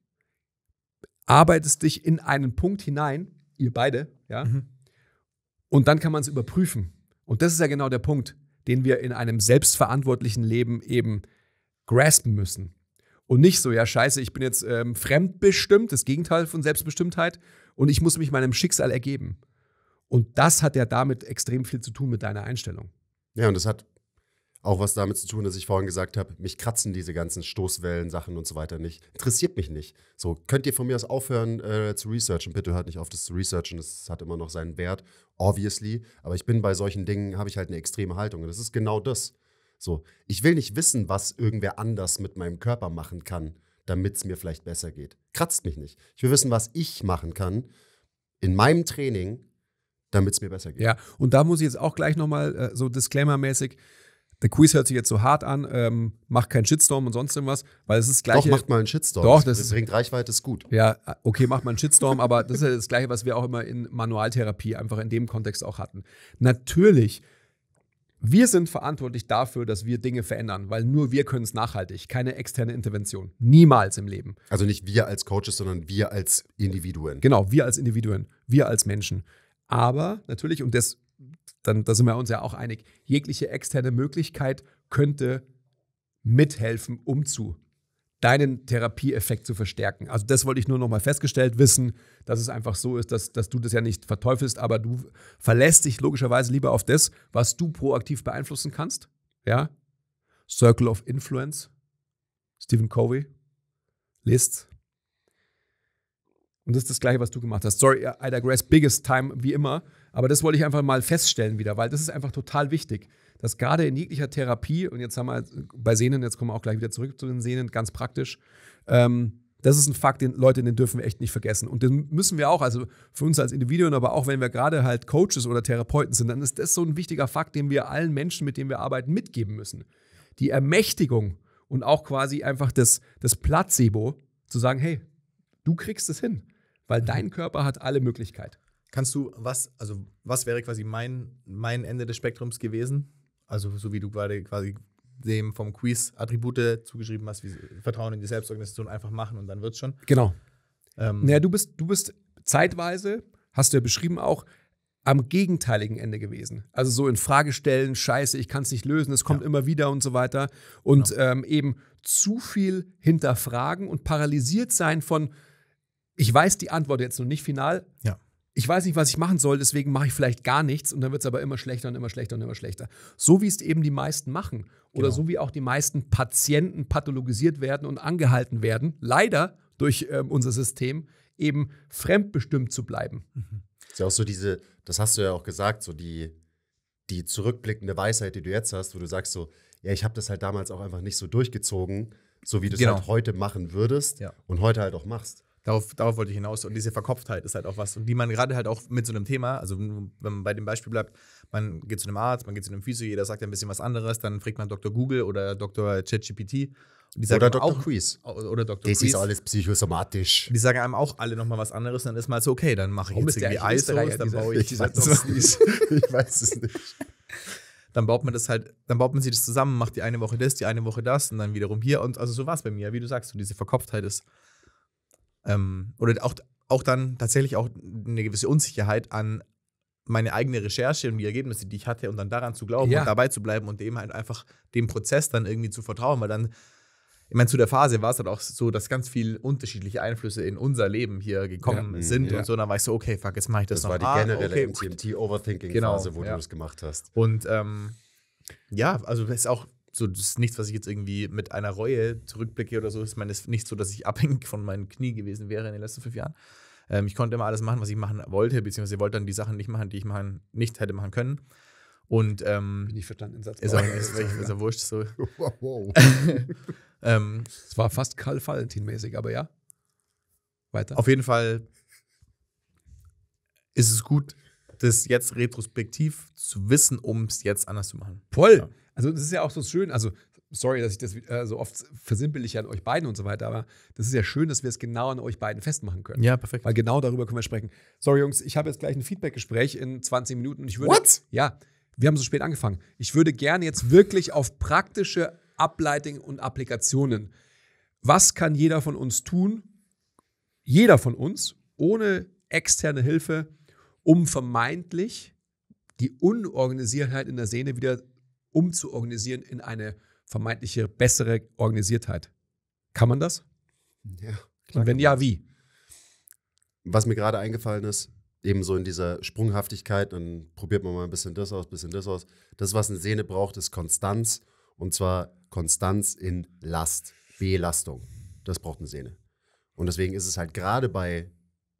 arbeitest dich in einen Punkt hinein, ihr beide, ja, mhm. und dann kann man es überprüfen. Und das ist ja genau der Punkt den wir in einem selbstverantwortlichen Leben eben graspen müssen. Und nicht so, ja, scheiße, ich bin jetzt ähm, fremdbestimmt, das Gegenteil von Selbstbestimmtheit, und ich muss mich meinem Schicksal ergeben. Und das hat ja damit extrem viel zu tun mit deiner Einstellung. Ja, und das hat auch was damit zu tun, dass ich vorhin gesagt habe, mich kratzen diese ganzen Stoßwellen-Sachen und so weiter nicht. Interessiert mich nicht. So, könnt ihr von mir aus aufhören äh, zu researchen. Bitte hört nicht auf, das zu researchen. Das hat immer noch seinen Wert, obviously. Aber ich bin bei solchen Dingen, habe ich halt eine extreme Haltung. Und das ist genau das. So, ich will nicht wissen, was irgendwer anders mit meinem Körper machen kann, damit es mir vielleicht besser geht. Kratzt mich nicht. Ich will wissen, was ich machen kann in meinem Training, damit es mir besser geht. Ja, und da muss ich jetzt auch gleich nochmal äh, so disclaimer-mäßig der Quiz hört sich jetzt so hart an, ähm, macht keinen Shitstorm und sonst irgendwas, weil es ist das gleiche. Doch, macht mal einen Shitstorm. Doch, das, das bringt Reichweite, ist gut. Ja, okay, macht mal einen Shitstorm, aber das ist ja das gleiche, was wir auch immer in Manualtherapie einfach in dem Kontext auch hatten. Natürlich, wir sind verantwortlich dafür, dass wir Dinge verändern, weil nur wir können es nachhaltig, keine externe Intervention. Niemals im Leben. Also nicht wir als Coaches, sondern wir als Individuen. Genau, wir als Individuen, wir als Menschen. Aber natürlich, und das dann da sind wir uns ja auch einig, jegliche externe Möglichkeit könnte mithelfen, um zu deinen Therapieeffekt zu verstärken. Also das wollte ich nur nochmal festgestellt wissen, dass es einfach so ist, dass, dass du das ja nicht verteufelst, aber du verlässt dich logischerweise lieber auf das, was du proaktiv beeinflussen kannst. Ja? Circle of Influence, Stephen Covey, lest. Und das ist das Gleiche, was du gemacht hast. Sorry, Ida Grace, biggest time, wie immer. Aber das wollte ich einfach mal feststellen wieder, weil das ist einfach total wichtig, dass gerade in jeglicher Therapie, und jetzt haben wir bei Sehnen, jetzt kommen wir auch gleich wieder zurück zu den Sehnen, ganz praktisch, ähm, das ist ein Fakt, den Leute, den dürfen wir echt nicht vergessen. Und den müssen wir auch, also für uns als Individuen, aber auch wenn wir gerade halt Coaches oder Therapeuten sind, dann ist das so ein wichtiger Fakt, den wir allen Menschen, mit denen wir arbeiten, mitgeben müssen. Die Ermächtigung und auch quasi einfach das, das Placebo, zu sagen, hey, du kriegst es hin, weil dein Körper hat alle Möglichkeiten. Kannst du, was, also was wäre quasi mein, mein Ende des Spektrums gewesen? Also so wie du gerade quasi dem vom Quiz Attribute zugeschrieben hast, wie Vertrauen in die Selbstorganisation einfach machen und dann wird's schon. Genau. Ähm, naja, du bist, du bist zeitweise, hast du ja beschrieben auch, am gegenteiligen Ende gewesen. Also so in Frage stellen, scheiße, ich kann es nicht lösen, es kommt ja. immer wieder und so weiter. Und genau. ähm, eben zu viel hinterfragen und paralysiert sein von, ich weiß die Antwort jetzt noch nicht final, ja ich weiß nicht, was ich machen soll, deswegen mache ich vielleicht gar nichts und dann wird es aber immer schlechter und immer schlechter und immer schlechter. So wie es eben die meisten machen oder genau. so wie auch die meisten Patienten pathologisiert werden und angehalten werden, leider durch ähm, unser System eben fremdbestimmt zu bleiben. Mhm. Ist ja auch so diese, das hast du ja auch gesagt, so die, die zurückblickende Weisheit, die du jetzt hast, wo du sagst so, ja, ich habe das halt damals auch einfach nicht so durchgezogen, so wie du es genau. halt heute machen würdest ja. und heute halt auch machst. Darauf, darauf wollte ich hinaus. Und diese Verkopftheit ist halt auch was. Und die man gerade halt auch mit so einem Thema, also wenn man bei dem Beispiel bleibt, man geht zu einem Arzt, man geht zu einem Physio, jeder sagt ein bisschen was anderes, dann fragt man Dr. Google oder Dr. ChatGPT. Oder Dr. Auch, Quiz. Oder Dr. Das Quiz. ist alles psychosomatisch. Die sagen einem auch alle nochmal was anderes dann ist mal so, okay, dann mache ich Warum jetzt irgendwie Eis, raus, dann baue ich. Ich weiß es nicht. ich weiß es nicht. Dann baut man das halt, dann baut man sich das zusammen, macht die eine Woche das, die eine Woche das und dann wiederum hier. Und also so war es bei mir, wie du sagst, so diese Verkopftheit ist ähm, oder auch, auch dann tatsächlich auch eine gewisse Unsicherheit an meine eigene Recherche und die Ergebnisse, die ich hatte, und dann daran zu glauben ja. und dabei zu bleiben und dem halt einfach dem Prozess dann irgendwie zu vertrauen, weil dann, ich meine, zu der Phase war es halt auch so, dass ganz viele unterschiedliche Einflüsse in unser Leben hier gekommen ja, sind ja. und so, und dann war ich so, okay, fuck, jetzt mache ich das, das noch. Das war die ah, generelle okay. MTMT-Overthinking-Phase, genau, wo du das gemacht hast. Und ähm, ja, also das ist auch so, das ist nichts, was ich jetzt irgendwie mit einer Reue zurückblicke oder so. Ich meine, es ist nicht so, dass ich abhängig von meinen Knie gewesen wäre in den letzten fünf Jahren. Ähm, ich konnte immer alles machen, was ich machen wollte, beziehungsweise wollte dann die Sachen nicht machen, die ich machen, nicht hätte machen können. Und ähm, Bin ich verstanden, Satz. Ist auch, ist, ist, ist auch wurscht so. Wow. wow. ähm, es war fast Karl Valentin-mäßig, aber ja. Weiter. Auf jeden Fall ist es gut, das jetzt retrospektiv zu wissen, um es jetzt anders zu machen. Voll. Ja. Also das ist ja auch so schön, also sorry, dass ich das äh, so oft versimpel ich an euch beiden und so weiter, aber das ist ja schön, dass wir es genau an euch beiden festmachen können. Ja, perfekt. Weil genau darüber können wir sprechen. Sorry Jungs, ich habe jetzt gleich ein Feedback-Gespräch in 20 Minuten und ich würde What? Ja, wir haben so spät angefangen. Ich würde gerne jetzt wirklich auf praktische Ableitungen und Applikationen. Was kann jeder von uns tun? Jeder von uns ohne externe Hilfe, um vermeintlich die Unorganisiertheit in der Sehne wieder umzuorganisieren in eine vermeintliche bessere Organisiertheit. Kann man das? Ja. Klar Und wenn ja, wie? Was mir gerade eingefallen ist, eben so in dieser Sprunghaftigkeit, dann probiert man mal ein bisschen das aus, ein bisschen das aus. Das, was eine Sehne braucht, ist Konstanz. Und zwar Konstanz in Last, Belastung. Das braucht eine Sehne. Und deswegen ist es halt gerade bei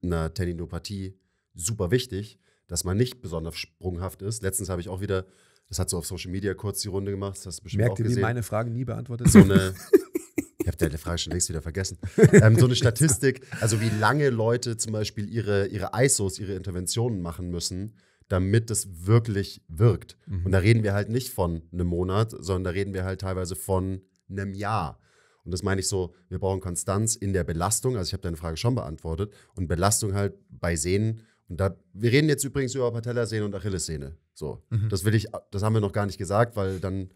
einer Tendinopathie super wichtig, dass man nicht besonders sprunghaft ist. Letztens habe ich auch wieder, das hat so auf Social Media kurz die Runde gemacht, das hast du bestimmt Merkt auch ihr, gesehen. wie meine Fragen nie beantwortet So eine, ich habe deine Frage schon längst wieder vergessen. Ähm, so eine Statistik, also wie lange Leute zum Beispiel ihre, ihre ISOs, ihre Interventionen machen müssen, damit das wirklich wirkt. Mhm. Und da mhm. reden wir halt nicht von einem Monat, sondern da reden wir halt teilweise von einem Jahr. Und das meine ich so, wir brauchen Konstanz in der Belastung, also ich habe deine Frage schon beantwortet, und Belastung halt bei Sehnen und da, wir reden jetzt übrigens über Patellasehne und Achillessehne. So, mhm. das will ich, das haben wir noch gar nicht gesagt, weil dann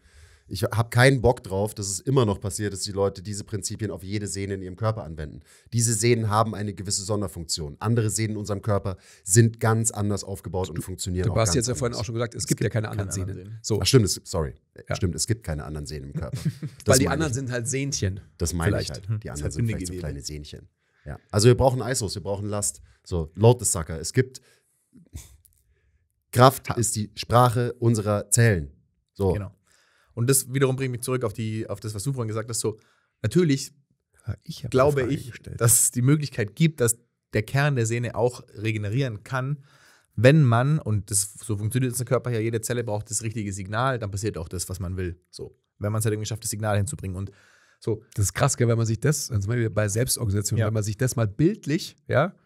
ich habe keinen Bock drauf, dass es immer noch passiert, dass die Leute diese Prinzipien auf jede Sehne in ihrem Körper anwenden. Diese Sehnen haben eine gewisse Sonderfunktion. Andere Sehnen in unserem Körper sind ganz anders aufgebaut und funktionieren du auch anders. Du hast jetzt ja vorhin auch schon gesagt, es, es gibt, gibt, ja keine, keine anderen Sehnen. Sehnen. So. Ach stimmt, es, sorry. Ja. Stimmt, es gibt keine anderen Sehnen im Körper. Weil die anderen ich. sind halt Sehnchen. Das meine vielleicht. ich halt. Hm. Die anderen sind vielleicht so kleine Sehnchen. Ja. Also wir brauchen ISOs, wir brauchen Last. So, load the sucker. Es gibt. Kraft ist die Sprache unserer Zellen. So. Genau. Und das wiederum bringt mich zurück auf, die, auf das, was du vorhin gesagt hast. So, natürlich ich glaube ich, gestellt. dass es die Möglichkeit gibt, dass der Kern der Sehne auch regenerieren kann, wenn man, und das, so funktioniert unser Körper ja, jede Zelle braucht das richtige Signal, dann passiert auch das, was man will. So, wenn man es halt irgendwie schafft, das Signal hinzubringen. Und so. Das ist krass, gell, wenn man sich das, also bei Selbstorganisation, ja. wenn man sich das mal bildlich, ja,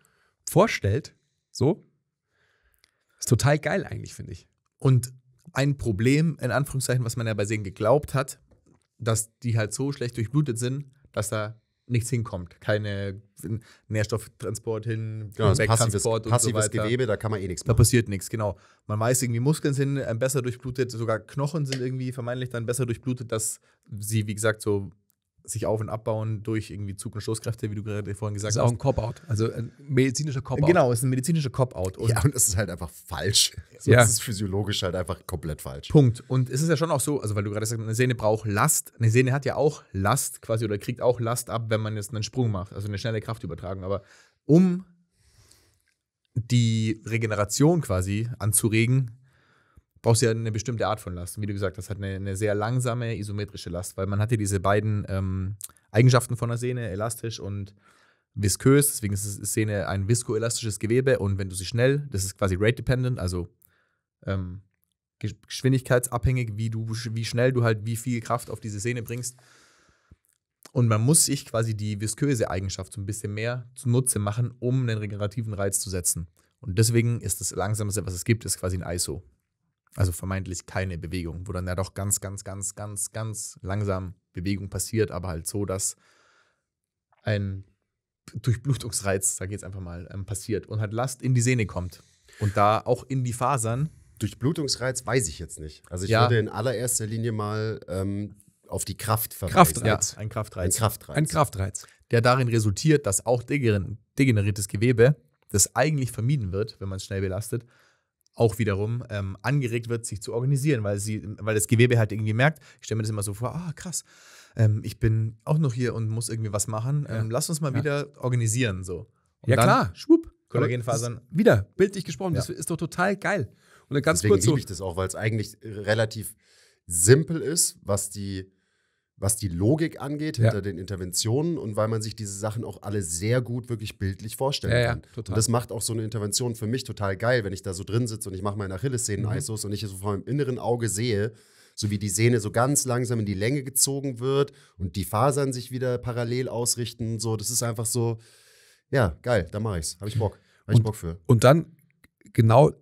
vorstellt, so, ist total geil eigentlich, finde ich. Und ein Problem, in Anführungszeichen, was man ja bei Seen geglaubt hat, dass die halt so schlecht durchblutet sind, dass da nichts hinkommt. Keine Nährstofftransport hin, genau, Wegtransport passives, und so weiter. Gewebe, da kann man eh nichts machen. Da passiert nichts, genau. Man weiß irgendwie, Muskeln sind äh, besser durchblutet, sogar Knochen sind irgendwie vermeintlich dann besser durchblutet, dass sie, wie gesagt, so sich auf- und abbauen durch irgendwie Zug- und Stoßkräfte, wie du gerade vorhin gesagt hast. Das ist auch ein Cop-Out, also ein medizinischer Cop-Out. Genau, es ist ein medizinischer Cop-Out. Ja, und es ist halt einfach falsch. So, ja. Es ist physiologisch halt einfach komplett falsch. Punkt. Und es ist ja schon auch so, also weil du gerade sagst, eine Sehne braucht Last. Eine Sehne hat ja auch Last quasi oder kriegt auch Last ab, wenn man jetzt einen Sprung macht, also eine schnelle Kraftübertragung. Aber um die Regeneration quasi anzuregen, brauchst du ja halt eine bestimmte Art von Last. wie du gesagt hast, hat eine, eine sehr langsame isometrische Last, weil man hat ja diese beiden ähm, Eigenschaften von der Sehne, elastisch und viskös. Deswegen ist die Sehne ein viskoelastisches Gewebe und wenn du sie schnell, das ist quasi rate-dependent, also ähm, geschwindigkeitsabhängig, wie, du, wie schnell du halt wie viel Kraft auf diese Sehne bringst. Und man muss sich quasi die visköse Eigenschaft so ein bisschen mehr zunutze machen, um einen regenerativen Reiz zu setzen. Und deswegen ist das Langsamste, was es gibt, ist quasi ein ISO also vermeintlich keine Bewegung, wo dann ja doch ganz, ganz, ganz, ganz, ganz langsam Bewegung passiert, aber halt so, dass ein Durchblutungsreiz, sage ich jetzt einfach mal, ähm, passiert und halt Last in die Sehne kommt. Und da auch in die Fasern. Durchblutungsreiz weiß ich jetzt nicht. Also ich ja. würde in allererster Linie mal ähm, auf die Kraft verweisen. Kraftreiz. Ja, ein Kraftreiz. Ein Kraftreiz. Ein Kraftreiz. Der darin resultiert, dass auch degeneriertes Gewebe, das eigentlich vermieden wird, wenn man es schnell belastet, auch wiederum ähm, angeregt wird, sich zu organisieren, weil, sie, weil das Gewebe halt irgendwie merkt, ich stelle mir das immer so vor, ah, krass, ähm, ich bin auch noch hier und muss irgendwie was machen, ähm, ja. lass uns mal ja. wieder organisieren. So. Und ja, dann, klar. Schwupp, Kollagenfasern. Wieder, bildlich gesprochen, ja. das ist doch total geil. Und dann ganz Deswegen kurz so. liebe ich das auch, weil es eigentlich relativ simpel ist, was die was die Logik angeht hinter ja. den Interventionen und weil man sich diese Sachen auch alle sehr gut wirklich bildlich vorstellen ja, kann. Ja, total. und das macht auch so eine Intervention für mich total geil, wenn ich da so drin sitze und ich mache meine Achillessehnen-ISOs mhm. und ich so vor meinem inneren Auge sehe, so wie die Sehne so ganz langsam in die Länge gezogen wird und die Fasern sich wieder parallel ausrichten. So, das ist einfach so, ja, geil, da mache ich es. Habe ich Bock. Habe ich Bock für. Und dann genau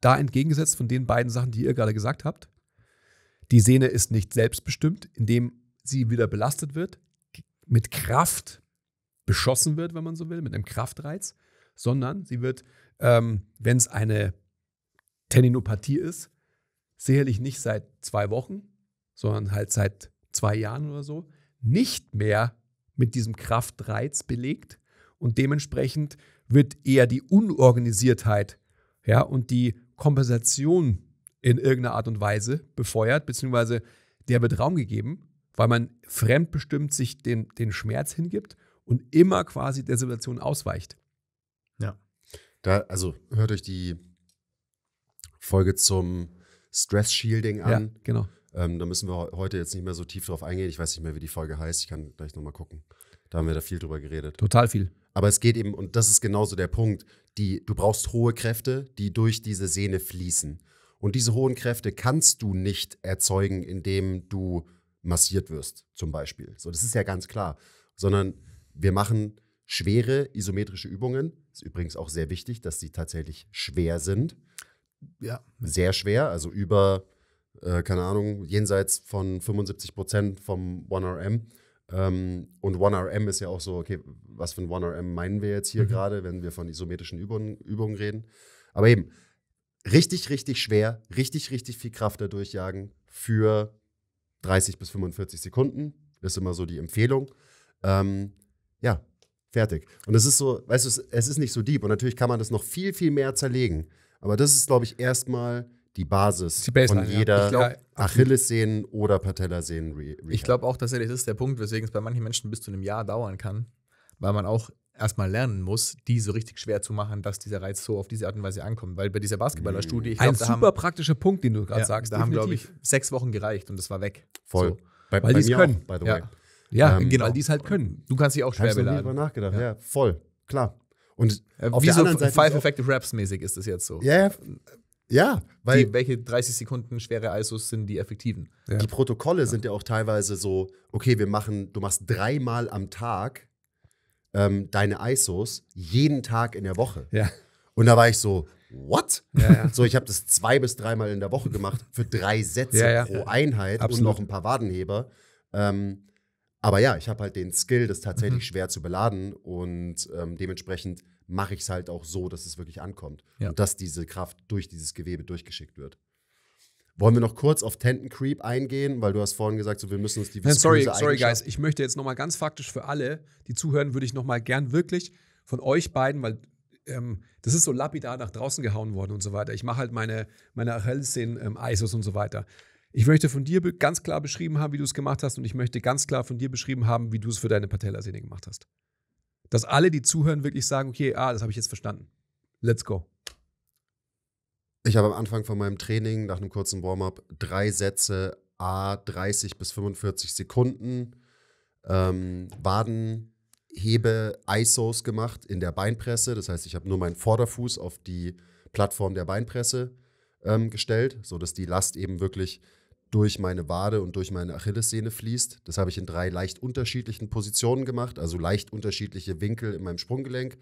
da entgegengesetzt von den beiden Sachen, die ihr gerade gesagt habt. Die Sehne ist nicht selbstbestimmt, indem sie wieder belastet wird, mit Kraft beschossen wird, wenn man so will, mit einem Kraftreiz, sondern sie wird, ähm, wenn es eine Tendinopathie ist, sicherlich nicht seit zwei Wochen, sondern halt seit zwei Jahren oder so, nicht mehr mit diesem Kraftreiz belegt und dementsprechend wird eher die Unorganisiertheit ja, und die Kompensation in irgendeiner Art und Weise befeuert, beziehungsweise der wird Raum gegeben weil man fremdbestimmt sich den, den Schmerz hingibt und immer quasi der Situation ausweicht. Ja. Da, also hört euch die Folge zum Stress Shielding an. Ja, genau. Ähm, da müssen wir heute jetzt nicht mehr so tief drauf eingehen. Ich weiß nicht mehr, wie die Folge heißt. Ich kann gleich nochmal gucken. Da haben wir da viel drüber geredet. Total viel. Aber es geht eben, und das ist genauso der Punkt, die, du brauchst hohe Kräfte, die durch diese Sehne fließen. Und diese hohen Kräfte kannst du nicht erzeugen, indem du massiert wirst, zum Beispiel. So, das ist ja ganz klar. Sondern wir machen schwere isometrische Übungen. Ist übrigens auch sehr wichtig, dass sie tatsächlich schwer sind. Ja. Sehr schwer, also über, äh, keine Ahnung, jenseits von 75 Prozent vom 1RM. Ähm, und 1RM ist ja auch so, okay, was für ein 1RM meinen wir jetzt hier mhm. gerade, wenn wir von isometrischen Übungen, Übungen reden? Aber eben, richtig, richtig schwer, richtig, richtig viel Kraft dadurch jagen für 30 bis 45 Sekunden, ist immer so die Empfehlung. Ähm, ja, fertig. Und es ist so, weißt du, es ist nicht so deep und natürlich kann man das noch viel, viel mehr zerlegen. Aber das ist, glaube ich, erstmal die Basis die Baseline, von jeder ja. Achillessehnen- oder Patellasehnen-Rehab. Ich glaube auch tatsächlich, das ist der Punkt, weswegen es bei manchen Menschen bis zu einem Jahr dauern kann, weil man auch erstmal lernen muss, die so richtig schwer zu machen, dass dieser Reiz so auf diese Art und Weise ankommt. Weil bei dieser Basketballerstudie. Mhm. Ein super haben, praktischer Punkt, den du gerade ja, sagst. Da haben, glaube ich, sechs Wochen gereicht und das war weg. Voll. So. Bei, weil die es können. Auch, by the way. Ja, ja ähm, genau. Weil die es halt können. Du kannst dich auch schwer beladen. Ich habe nachgedacht. Ja. ja, voll. Klar. Und äh, auf wie der so anderen Seite Five Effective Raps mäßig ist das jetzt so. Ja, ja. Weil die, welche 30 Sekunden schwere ISOs sind die effektiven? Ja. Die Protokolle ja. sind ja auch teilweise so, okay, wir machen, du machst dreimal am Tag ähm, deine ISOs jeden Tag in der Woche. Ja. Und da war ich so, what? Ja, ja. So, ich habe das zwei bis dreimal in der Woche gemacht für drei Sätze ja, pro Einheit Absolut. und noch ein paar Wadenheber. Ähm, aber ja, ich habe halt den Skill, das tatsächlich mhm. schwer zu beladen und ähm, dementsprechend mache ich es halt auch so, dass es wirklich ankommt und dass diese Kraft durch dieses Gewebe durchgeschickt wird. Wollen wir noch kurz auf Tenten Creep eingehen, weil du hast vorhin gesagt, so, wir müssen uns die Nein, Sorry, sorry, Guys, ich möchte jetzt nochmal ganz faktisch für alle, die zuhören, würde ich nochmal gern wirklich von euch beiden, weil ähm, das ist so lapidar nach draußen gehauen worden und so weiter. Ich mache halt meine, meine Achillessehnen, ähm, ISOs und so weiter. Ich möchte von dir ganz klar beschrieben haben, wie du es gemacht hast und ich möchte ganz klar von dir beschrieben haben, wie du es für deine Patellasehne gemacht hast. Dass alle, die zuhören, wirklich sagen, okay, ah, das habe ich jetzt verstanden. Let's go. Ich habe am Anfang von meinem Training nach einem kurzen Warm-up drei Sätze a 30 bis 45 Sekunden ähm, Waden Hebe ISOs gemacht in der Beinpresse. Das heißt, ich habe nur meinen Vorderfuß auf die Plattform der Beinpresse ähm, gestellt, sodass die Last eben wirklich durch meine Wade und durch meine Achillessehne fließt. Das habe ich in drei leicht unterschiedlichen Positionen gemacht, also leicht unterschiedliche Winkel in meinem Sprunggelenk.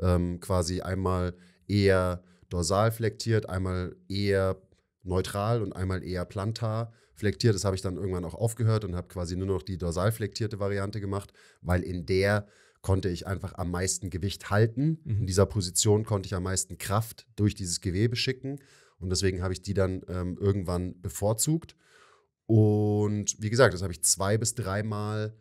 Ähm, quasi einmal eher dorsal flektiert, einmal eher neutral und einmal eher plantar flektiert. Das habe ich dann irgendwann auch aufgehört und habe quasi nur noch die dorsal flektierte Variante gemacht, weil in der konnte ich einfach am meisten Gewicht halten. Mhm. In dieser Position konnte ich am meisten Kraft durch dieses Gewebe schicken. Und deswegen habe ich die dann ähm, irgendwann bevorzugt. Und wie gesagt, das habe ich zwei bis dreimal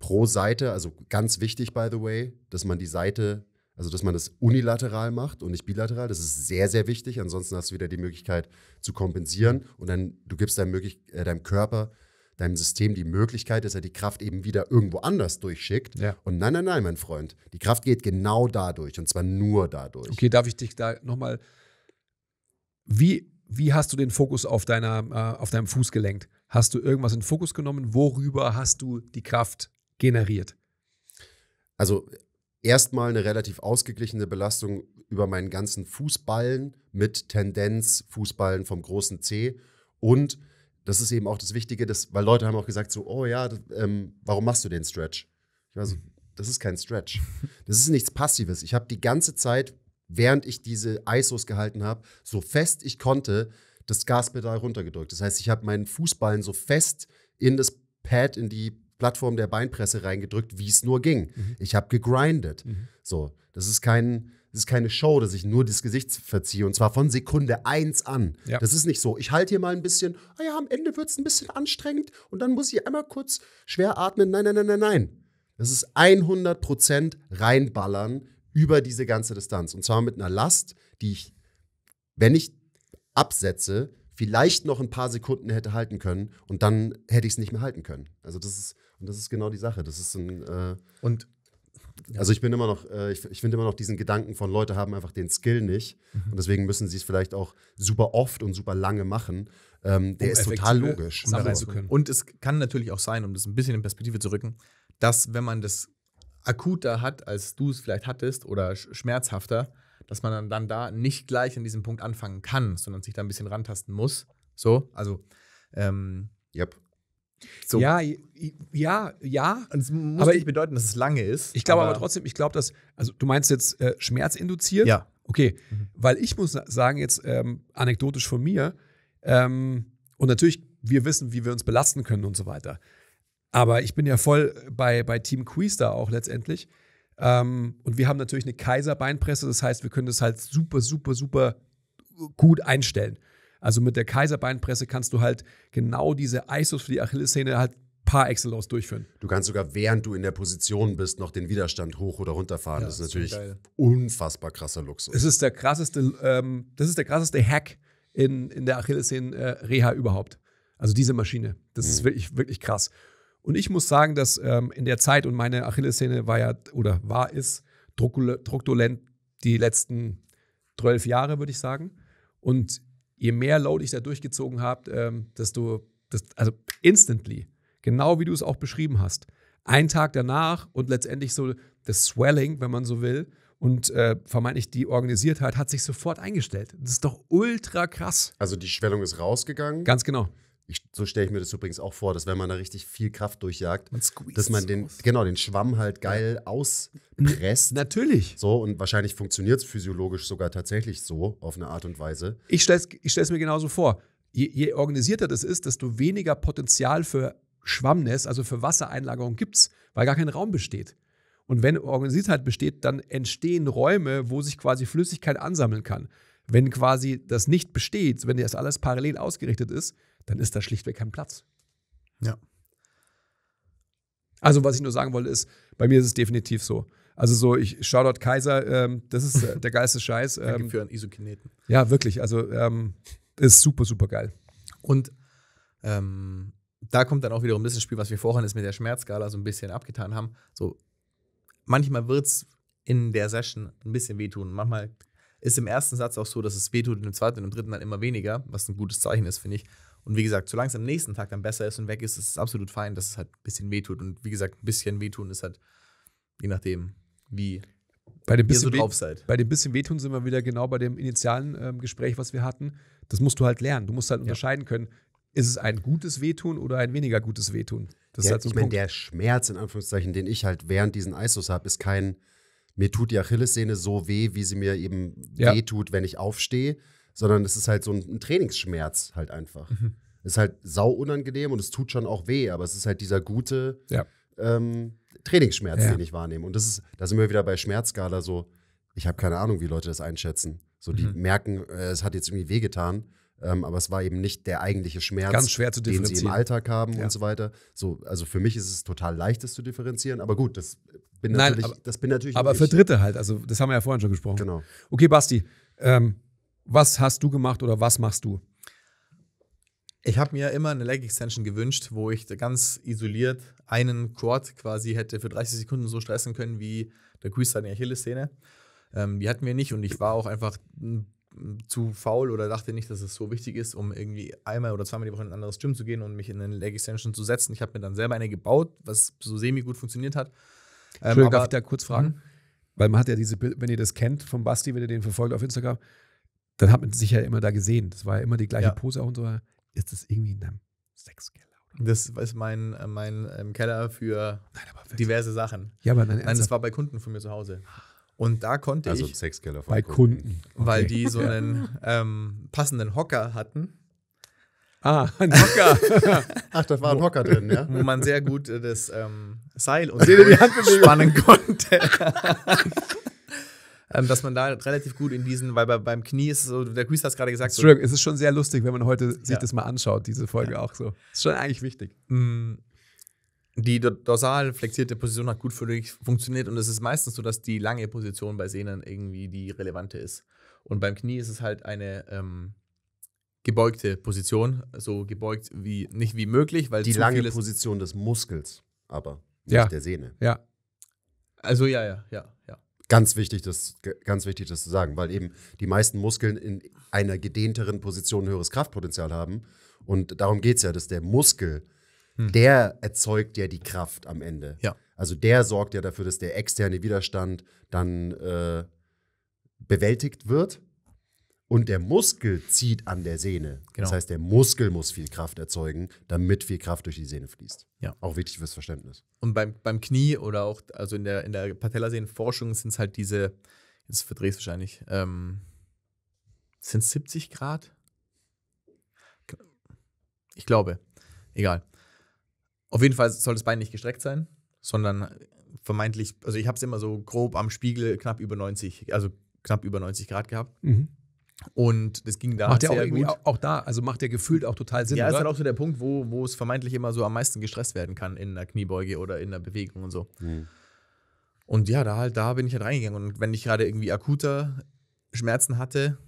pro Seite, also ganz wichtig, by the way, dass man die Seite also, dass man das unilateral macht und nicht bilateral, das ist sehr, sehr wichtig. Ansonsten hast du wieder die Möglichkeit zu kompensieren und dann, du gibst deinem, äh, deinem Körper, deinem System die Möglichkeit, dass er die Kraft eben wieder irgendwo anders durchschickt. Ja. Und nein, nein, nein, mein Freund, die Kraft geht genau dadurch und zwar nur dadurch. Okay, darf ich dich da nochmal, wie, wie hast du den Fokus auf, deiner, äh, auf deinem Fuß gelenkt? Hast du irgendwas in Fokus genommen? Worüber hast du die Kraft generiert? Also erstmal eine relativ ausgeglichene Belastung über meinen ganzen Fußballen mit Tendenz Fußballen vom großen C und das ist eben auch das Wichtige, dass, weil Leute haben auch gesagt so, oh ja, das, ähm, warum machst du den Stretch? Ich war so, das ist kein Stretch. Das ist nichts Passives. Ich habe die ganze Zeit, während ich diese ISOs gehalten habe, so fest ich konnte, das Gaspedal runtergedrückt. Das heißt, ich habe meinen Fußballen so fest in das Pad, in die Plattform der Beinpresse reingedrückt, wie es nur ging. Mhm. Ich habe gegrindet. Mhm. So, das ist kein, das ist keine Show, dass ich nur das Gesicht verziehe und zwar von Sekunde eins an. Ja. Das ist nicht so. Ich halte hier mal ein bisschen, ah ja, am Ende wird es ein bisschen anstrengend und dann muss ich einmal kurz schwer atmen. Nein, nein, nein, nein, nein. Das ist 100% Prozent reinballern über diese ganze Distanz und zwar mit einer Last, die ich, wenn ich absetze, vielleicht noch ein paar Sekunden hätte halten können und dann hätte ich es nicht mehr halten können. Also das ist und das ist genau die Sache. Das ist ein. Äh, und. Also ich bin immer noch, äh, ich, ich finde immer noch diesen Gedanken von Leute haben einfach den Skill nicht mhm. und deswegen müssen sie es vielleicht auch super oft und super lange machen. Ähm, der um ist total logisch. Ne? Sammeln zu also können. Und es kann natürlich auch sein, um das ein bisschen in Perspektive zu rücken, dass wenn man das akuter hat, als du es vielleicht hattest oder schmerzhafter, dass man dann da nicht gleich an diesem Punkt anfangen kann, sondern sich da ein bisschen rantasten muss. So, also ähm, yep. So. Ja, ja, ja. Und es muss aber nicht bedeuten, dass es lange ist. Ich glaube aber, aber, trotzdem, ich glaube, dass, also du meinst jetzt äh, Schmerz Ja. Okay, mhm. weil ich muss sagen, jetzt ähm, anekdotisch von mir, ähm, und natürlich, wir wissen, wie wir uns belasten können und so weiter. Aber ich bin ja voll bei, bei Team Quiz da auch letztendlich. Ähm, und wir haben natürlich eine Kaiserbeinpresse, das heißt, wir können das halt super, super, super äh, gut einstellen. Also mit der Kaiserbeinpresse kannst du halt genau diese ISOs für die Achillessehne halt paar Excel excellence durchführen. Du kannst sogar, während du in der Position bist, noch den Widerstand hoch oder runterfahren. Ja, das ist natürlich unfassbar krasser Luxus. Es ist der krasseste, ähm, das ist der krasseste Hack in, in der Achillessehnen-Reha überhaupt. Also diese Maschine. Das mhm. ist wirklich, wirklich krass. Und ich muss sagen, dass ähm, in der Zeit, und meine Achillessehne war ja, oder war, ist druckdolent die letzten 12 Jahre, würde ich sagen. Und je mehr Load ich da durchgezogen habe, ähm, desto, das, also instantly, genau wie du es auch beschrieben hast, ein Tag danach und letztendlich so das Swelling, wenn man so will, und äh, vermeintlich die Organisiertheit hat sich sofort eingestellt. Das ist doch ultra krass. Also die Schwellung ist rausgegangen. Ganz genau ich, so stelle ich mir das übrigens auch vor, dass wenn man da richtig viel Kraft durchjagt, man dass man den, genau, den Schwamm halt geil ja. auspresst. Natürlich. So, und wahrscheinlich funktioniert es physiologisch sogar tatsächlich so, auf eine Art und Weise. Ich stelle es ich mir genauso vor. Je, je organisierter das ist, desto weniger Potenzial für Schwammnässe, also für Wassereinlagerung gibt es, weil gar kein Raum besteht. Und wenn Organisiertheit besteht, dann entstehen Räume, wo sich quasi Flüssigkeit ansammeln kann. Wenn quasi das nicht besteht, wenn das alles parallel ausgerichtet ist, dann ist da schlichtweg kein Platz. Ja. Also, was ich nur sagen wollte, ist, bei mir ist es definitiv so. Also so, ich Shoutout Kaiser, ähm, das ist äh, der geilste Scheiß. Ähm, Danke für einen Isokineten. Ja, wirklich. Also ähm, ist super, super geil. Und ähm, da kommt dann auch wiederum das Spiel, was wir vorhin ist mit der Schmerzskala so ein bisschen abgetan haben. So, manchmal wird es in der Session ein bisschen wehtun. Manchmal ist im ersten Satz auch so, dass es wehtut und im zweiten und im dritten dann halt immer weniger, was ein gutes Zeichen ist, finde ich. Und wie gesagt, solange es am nächsten Tag dann besser ist und weg ist, ist es absolut fein, dass es halt ein bisschen wehtut. Und wie gesagt, ein bisschen wehtun ist halt, je nachdem, wie bei dem bisschen ihr so drauf seid. Bei dem bisschen wehtun sind wir wieder genau bei dem initialen ähm, Gespräch, was wir hatten. Das musst du halt lernen. Du musst halt ja. unterscheiden können, ist es ein gutes Wehtun oder ein weniger gutes Wehtun. Das ja, ist halt so ich meine, der Schmerz, in Anführungszeichen, den ich halt während diesen ISOs habe, ist kein, mir tut die Achillessehne so weh, wie sie mir eben ja. wehtut, wenn ich aufstehe, sondern es ist halt so ein, Trainingsschmerz halt einfach. Mhm. Ist halt sau unangenehm und es tut schon auch weh, aber es ist halt dieser gute ja. ähm, Trainingsschmerz, ja. den ich wahrnehme. Und das ist, da sind wir wieder bei Schmerzskala so, ich habe keine Ahnung, wie Leute das einschätzen. So, die mhm. merken, äh, es hat jetzt irgendwie wehgetan, ähm, aber es war eben nicht der eigentliche Schmerz, den sie im Alltag haben ja. und so weiter. So, also für mich ist es total leicht, das zu differenzieren, aber gut, das bin Nein, natürlich, aber, das bin natürlich. Aber für Dritte halt, also das haben wir ja vorhin schon gesprochen. Genau. Okay, Basti, ähm, was hast du gemacht oder was machst du? Ich habe mir immer eine Leg Extension gewünscht, wo ich ganz isoliert einen Quad quasi hätte für 30 Sekunden so stressen können wie der Grease in der Achilles-Szene. Ähm, die hatten wir nicht und ich war auch einfach zu faul oder dachte nicht, dass es so wichtig ist, um irgendwie einmal oder zweimal die Woche in ein anderes Gym zu gehen und mich in eine Leg Extension zu setzen. Ich habe mir dann selber eine gebaut, was so semi gut funktioniert hat. Ähm, Entschuldigung, darf ich da kurz fragen? Mhm. Weil man hat ja diese wenn ihr das kennt vom Basti, wenn ihr den verfolgt auf Instagram, dann hat man sich ja immer da gesehen. Das war ja immer die gleiche ja. Pose auch und so. Ist das irgendwie in einem Sexkeller? Das ist mein, äh, mein ähm, Keller für Nein, diverse Sachen. Ja, aber dann Nein, das war bei Kunden von mir zu Hause. Und da konnte also ich. Sexkeller von bei Kunden. Kunden. Okay. Weil die so einen ähm, passenden Hocker hatten. Ah, ein Hocker. Ach, da war ein Hocker drin, ja. Wo man sehr gut äh, das ähm, Seil und so spannen konnte. ähm, dass man da relativ gut in diesen, weil bei, beim Knie ist es so, der Chris hat es gerade gesagt. So, es ist schon sehr lustig, wenn man heute sich das mal anschaut, diese Folge ja. auch so. Ist schon eigentlich wichtig. Mm, die dorsal flexierte Position hat gut für dich funktioniert und es ist meistens so, dass die lange Position bei Sehnen irgendwie die relevante ist. Und beim Knie ist es halt eine ähm, gebeugte Position, so gebeugt wie nicht wie möglich, weil die lange Position des Muskels, aber nicht ja. der Sehne. Ja. Also ja, ja, ja, Ganz wichtig, das, ganz wichtig, das zu sagen, weil eben die meisten Muskeln in einer gedehnteren Position höheres Kraftpotenzial haben. Und darum geht es ja, dass der Muskel, hm. der erzeugt ja die Kraft am Ende. Ja. Also der sorgt ja dafür, dass der externe Widerstand dann äh, bewältigt wird und der Muskel zieht an der Sehne. Genau. Das heißt, der Muskel muss viel Kraft erzeugen, damit viel Kraft durch die Sehne fließt. Ja. Auch wichtig fürs Verständnis. Und beim, beim Knie oder auch, also in der, in der Patellasehnenforschung sind es halt diese, jetzt verdrehst du wahrscheinlich, ähm, sind es 70 Grad? Ich glaube. Egal. Auf jeden Fall soll das Bein nicht gestreckt sein, sondern vermeintlich, also ich habe es immer so grob am Spiegel knapp über 90, also knapp über 90 Grad gehabt. Mhm. Und das ging da macht sehr auch, gut. auch da, also macht der gefühlt auch total Sinn. Ja, oder? ist halt auch so der Punkt, wo, wo es vermeintlich immer so am meisten gestresst werden kann in der Kniebeuge oder in der Bewegung und so. Mhm. Und ja, da halt, da bin ich halt reingegangen. Und wenn ich gerade irgendwie akuter Schmerzen hatte,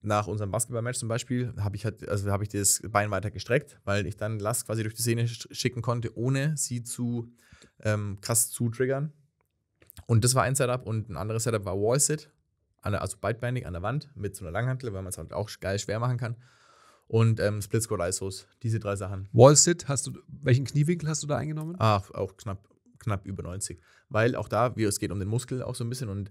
nach unserem Basketballmatch zum Beispiel, habe ich halt, also habe ich das Bein weiter gestreckt, weil ich dann Last quasi durch die Sehne schicken konnte, ohne sie zu ähm, krass zu triggern. Und das war ein Setup und ein anderes Setup war Wall Sit, an der, also beidbeinig an der Wand mit so einer Langhantel, weil man es halt auch geil schwer machen kann. Und ähm, Split Squat ISOs, diese drei Sachen. Wall Sit, hast du, welchen Kniewinkel hast du da eingenommen? Ach, auch knapp, knapp über 90. Weil auch da, wie es geht um den Muskel auch so ein bisschen und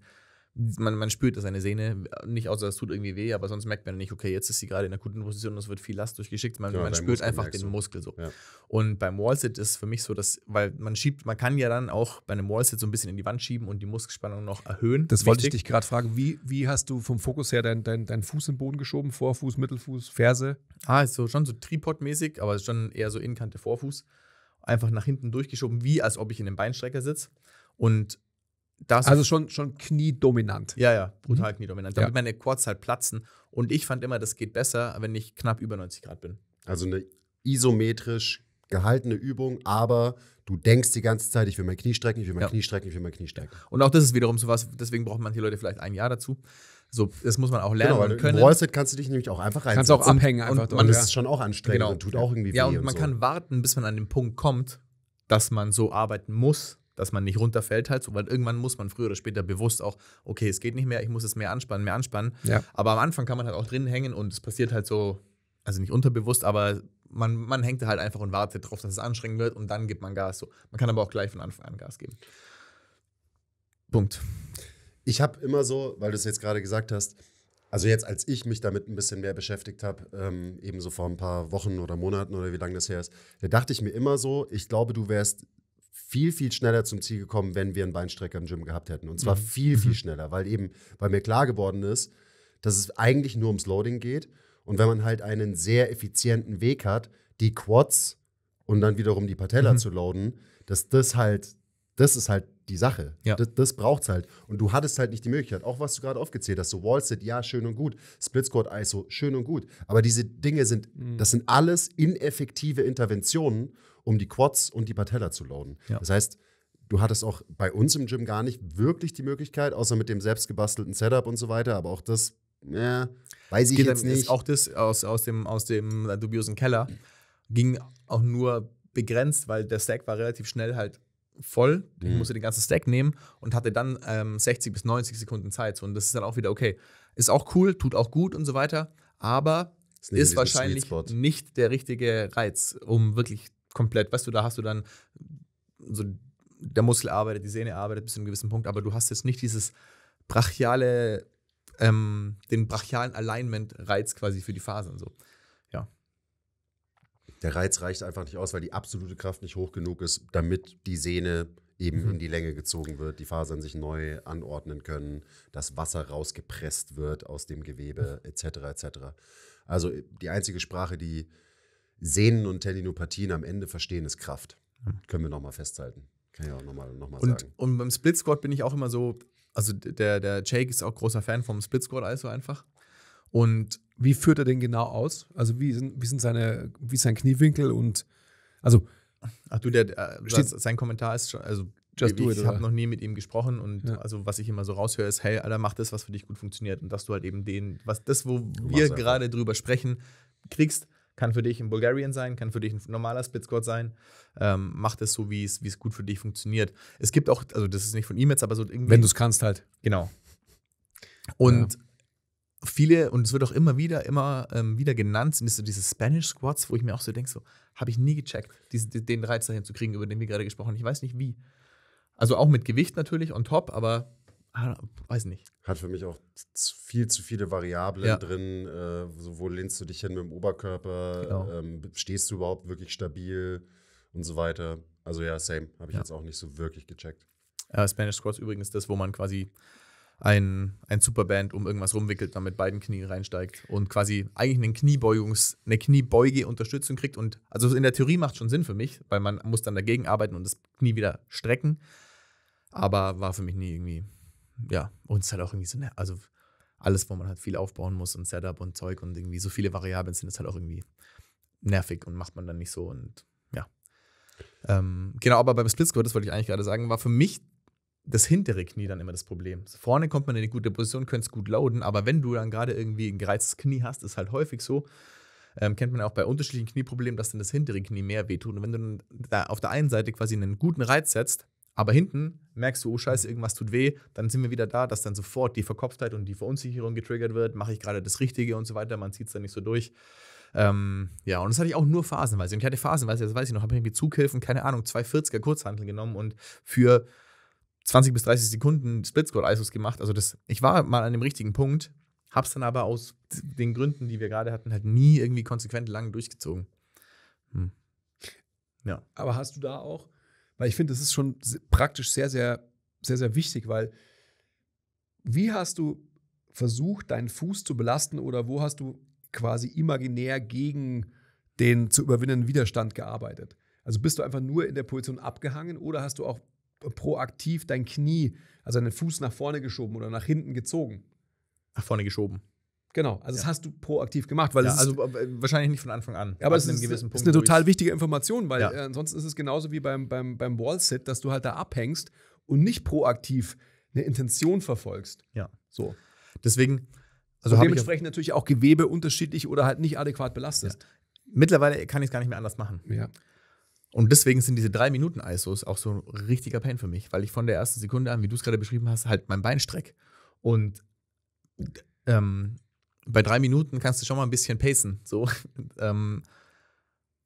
man, man spürt, dass eine Sehne, äh, nicht außer es tut irgendwie weh, aber sonst merkt man nicht, okay, jetzt ist sie gerade in einer guten Position und es wird viel Last durchgeschickt. Man, ja, genau, man spürt Muskeln einfach den Muskel so. Ja. Und beim Wallsit ist für mich so, dass, weil man schiebt, man kann ja dann auch bei einem Wallsit so ein bisschen in die Wand schieben und die Muskelspannung noch erhöhen. Das Wichtig. wollte ich dich gerade fragen. Wie, wie hast du vom Fokus her deinen dein, dein Fuß im Boden geschoben? Vorfuß, Mittelfuß, Ferse? Ah, ist so schon so Tripod-mäßig, aber schon eher so Innenkante Vorfuß. Einfach nach hinten durchgeschoben, wie als ob ich in einem Beinstrecker sitze. Und das also schon, schon kniedominant. Ja, ja, mhm. brutal mhm. kniedominant. Damit ja. meine Quads halt platzen. Und ich fand immer, das geht besser, wenn ich knapp über 90 Grad bin. Also eine isometrisch gehaltene Übung, aber du denkst die ganze Zeit, ich will mein Knie strecken, ich will mein ja. Knie strecken, ich will mein Knie strecken. Und auch das ist wiederum so was. deswegen brauchen manche Leute vielleicht ein Jahr dazu. So, das muss man auch lernen genau, und können. Im Wallset kannst du dich nämlich auch einfach rein. Kannst auch abhängen und, einfach. Und man ja. ist schon auch anstrengend genau. und tut auch irgendwie weh. Ja, und, und man so. kann warten, bis man an den Punkt kommt, dass man so arbeiten muss, dass man nicht runterfällt halt, so, weil irgendwann muss man früher oder später bewusst auch, okay, es geht nicht mehr, ich muss es mehr anspannen, mehr anspannen. Ja. Aber am Anfang kann man halt auch drin hängen und es passiert halt so, also nicht unterbewusst, aber man, man hängt da halt einfach und wartet darauf, dass es anstrengend wird und dann gibt man Gas. So. Man kann aber auch gleich von Anfang an Gas geben. Punkt. Ich habe immer so, weil du es jetzt gerade gesagt hast, also jetzt, als ich mich damit ein bisschen mehr beschäftigt habe, ähm, so vor ein paar Wochen oder Monaten oder wie lange das her ist, da dachte ich mir immer so, ich glaube, du wärst viel, viel schneller zum Ziel gekommen, wenn wir einen Beinstrecker im Gym gehabt hätten. Und zwar mhm. viel, viel mhm. schneller, weil eben, weil mir klar geworden ist, dass es eigentlich nur ums Loading geht. Und wenn man halt einen sehr effizienten Weg hat, die Quads und dann wiederum die Patella mhm. zu loaden, dass das halt, das ist halt die Sache. Ja. Das, das braucht es halt. Und du hattest halt nicht die Möglichkeit. Auch was du gerade aufgezählt hast, so Wallsit, ja, schön und gut. Split Squat, ISO, schön und gut. Aber diese Dinge sind, mhm. das sind alles ineffektive Interventionen um die Quads und die Patella zu loaden. Ja. Das heißt, du hattest auch bei uns im Gym gar nicht wirklich die Möglichkeit, außer mit dem selbstgebastelten Setup und so weiter, aber auch das, ja, weiß ich jetzt nicht. Auch das aus, aus, dem, aus dem dubiosen Keller ging auch nur begrenzt, weil der Stack war relativ schnell halt voll, mhm. ich musste den ganzen Stack nehmen und hatte dann ähm, 60 bis 90 Sekunden Zeit. und das ist dann auch wieder okay. Ist auch cool, tut auch gut und so weiter, aber ist, ist wahrscheinlich nicht der richtige Reiz, um wirklich komplett. Weißt du, da hast du dann so der Muskel arbeitet, die Sehne arbeitet bis zu einem gewissen Punkt, aber du hast jetzt nicht dieses brachiale, ähm, den brachialen Alignment-Reiz quasi für die Fasern. So. Ja. Der Reiz reicht einfach nicht aus, weil die absolute Kraft nicht hoch genug ist, damit die Sehne eben mhm. in die Länge gezogen wird, die Fasern sich neu anordnen können, das Wasser rausgepresst wird aus dem Gewebe, etc. Mhm. etc. Also die einzige Sprache, die Sehnen und Tendinopathien am Ende verstehen ist Kraft. Können wir nochmal festhalten. Kann ich auch nochmal noch mal und, sagen. Und beim Split Squad bin ich auch immer so, also der, der Jake ist auch großer Fan vom Split Squad, also einfach. Und wie führt er den genau aus? Also wie sind, wie sind seine, wie ist sein Kniewinkel und also Ach du, der, äh, steht, sein Kommentar ist schon, also Just do it, ich habe noch nie mit ihm gesprochen und ja. also was ich immer so raushöre ist, hey, Alter, mach das, was für dich gut funktioniert und dass du halt eben den, was das, wo du wir gerade drüber sprechen, kriegst, kann für dich ein Bulgarian sein, kann für dich ein normaler Splitsquad sein. Ähm, mach das so, wie es gut für dich funktioniert. Es gibt auch, also das ist nicht von ihm jetzt, aber so irgendwie. Wenn du es kannst halt. Genau. Und ja. viele, und es wird auch immer wieder, immer ähm, wieder genannt, sind so diese Spanish Squads, wo ich mir auch so denke, so, habe ich nie gecheckt, diesen, den Reiz dahin zu kriegen, über den wir gerade gesprochen haben. Ich weiß nicht wie. Also auch mit Gewicht natürlich on top, aber weiß nicht. Hat für mich auch viel zu viele Variablen ja. drin. Äh, so, wo lehnst du dich hin mit dem Oberkörper? Genau. Ähm, stehst du überhaupt wirklich stabil und so weiter? Also ja, same. Habe ich ja. jetzt auch nicht so wirklich gecheckt. Äh, Spanish Squats übrigens das, wo man quasi ein, ein Superband um irgendwas rumwickelt, dann mit beiden Knien reinsteigt und quasi eigentlich eine, Kniebeugungs-, eine Kniebeuge-Unterstützung kriegt. Und also in der Theorie macht schon Sinn für mich, weil man muss dann dagegen arbeiten und das Knie wieder strecken. Aber war für mich nie irgendwie ja, und es ist halt auch irgendwie so, ne, also alles, wo man halt viel aufbauen muss und Setup und Zeug und irgendwie so viele Variablen sind, ist halt auch irgendwie nervig und macht man dann nicht so und ja. Ähm, genau, aber beim Split das wollte ich eigentlich gerade sagen, war für mich das hintere Knie dann immer das Problem. Vorne kommt man in eine gute Position, könnte es gut lauten, aber wenn du dann gerade irgendwie ein gereiztes Knie hast, ist halt häufig so, ähm, kennt man auch bei unterschiedlichen Knieproblemen, dass dann das hintere Knie mehr wehtut. Und wenn du dann da auf der einen Seite quasi einen guten Reiz setzt, aber hinten merkst du, oh Scheiße, irgendwas tut weh, dann sind wir wieder da, dass dann sofort die Verkopftheit und die Verunsicherung getriggert wird. Mache ich gerade das Richtige und so weiter, man zieht es dann nicht so durch. Ähm, ja, und das hatte ich auch nur phasenweise. Und ich hatte phasenweise, das weiß ich noch, habe ich irgendwie Zughilfen, keine Ahnung, 240er Kurzhandel genommen und für 20 bis 30 Sekunden splitscore ISOs gemacht. Also das, ich war mal an dem richtigen Punkt, hab's dann aber aus den Gründen, die wir gerade hatten, halt nie irgendwie konsequent lang durchgezogen. Hm. Ja. Aber hast du da auch weil ich finde, das ist schon praktisch sehr, sehr, sehr, sehr wichtig, weil wie hast du versucht, deinen Fuß zu belasten oder wo hast du quasi imaginär gegen den zu überwindenden Widerstand gearbeitet? Also bist du einfach nur in der Position abgehangen oder hast du auch proaktiv dein Knie, also deinen Fuß nach vorne geschoben oder nach hinten gezogen? Nach vorne geschoben. Genau, also ja. das hast du proaktiv gemacht, weil ja, also äh, wahrscheinlich nicht von Anfang an. Aber es ist, Punkt, ist, eine total wichtige Information, weil ja. äh, ansonsten ist es genauso wie beim beim beim Wall-Sit, dass du halt da abhängst und nicht proaktiv eine Intention verfolgst. Ja. So. Deswegen also und dementsprechend auch natürlich auch Gewebe unterschiedlich oder halt nicht adäquat belastest. Mittlerweile kann ich es gar nicht mehr anders machen. Ja. Und deswegen sind diese drei Minuten ISOs auch so ein richtiger Pain für mich, weil ich von der ersten Sekunde an, wie du es gerade beschrieben hast, halt mein Bein streck. Und ähm, bei drei Minuten kannst du schon mal ein bisschen pacen. So. ähm,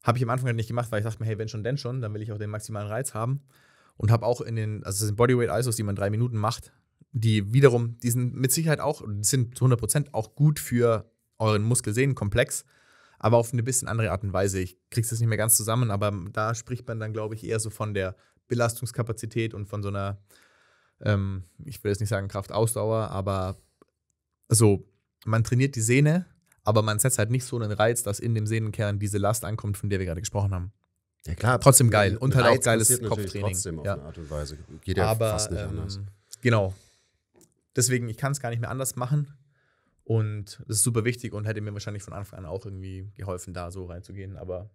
habe ich am Anfang halt nicht gemacht, weil ich dachte mir, hey, wenn schon, denn schon, dann will ich auch den maximalen Reiz haben. Und habe auch in den, also es sind Bodyweight-ISOs, die man drei Minuten macht, die wiederum, die sind mit Sicherheit auch, die sind zu 100% auch gut für euren Muskelsehnenkomplex, aber auf eine bisschen andere Art und Weise. Ich krieg's jetzt nicht mehr ganz zusammen, aber da spricht man dann, glaube ich, eher so von der Belastungskapazität und von so einer, ähm, ich will jetzt nicht sagen Kraftausdauer, aber so man trainiert die Sehne, aber man setzt halt nicht so einen Reiz, dass in dem Sehnenkern diese Last ankommt, von der wir gerade gesprochen haben. Ja klar. Trotzdem geil. Und halt Reiz auch geiles Kopftraining. Trotzdem auf ja. eine Art und Weise. Geht ja aber, fast nicht ähm, anders. Genau. Deswegen, ich kann es gar nicht mehr anders machen. Und das ist super wichtig und hätte mir wahrscheinlich von Anfang an auch irgendwie geholfen, da so reinzugehen. Aber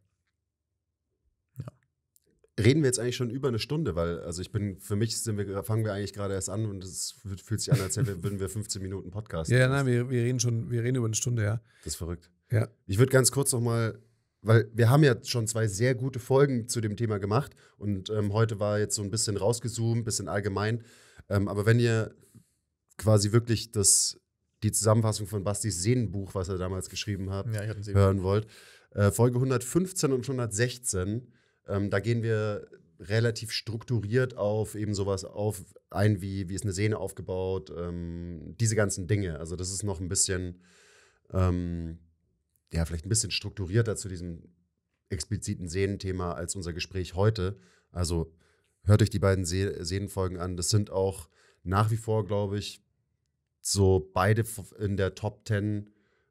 reden wir jetzt eigentlich schon über eine Stunde, weil also ich bin, für mich sind wir, fangen wir eigentlich gerade erst an und es fühlt sich an, als würden wir 15 Minuten Podcast. Ja, nein, wir, wir reden schon, wir reden über eine Stunde, ja. Das ist verrückt. Ja. Ich würde ganz kurz nochmal, weil wir haben ja schon zwei sehr gute Folgen zu dem Thema gemacht und ähm, heute war jetzt so ein bisschen rausgezoomt, ein bisschen allgemein. Ähm, aber wenn ihr quasi wirklich das, die Zusammenfassung von Bastis Sehnenbuch, was er damals geschrieben hat, ja, hören wollt, äh, Folge 115 und 116 ähm, da gehen wir relativ strukturiert auf eben sowas auf ein, wie, wie ist eine Sehne aufgebaut, ähm, diese ganzen Dinge. Also das ist noch ein bisschen, ähm, ja, vielleicht ein bisschen strukturierter zu diesem expliziten Sehnenthema als unser Gespräch heute. Also hört euch die beiden Se Sehnenfolgen an. Das sind auch nach wie vor, glaube ich, so beide in der Top 10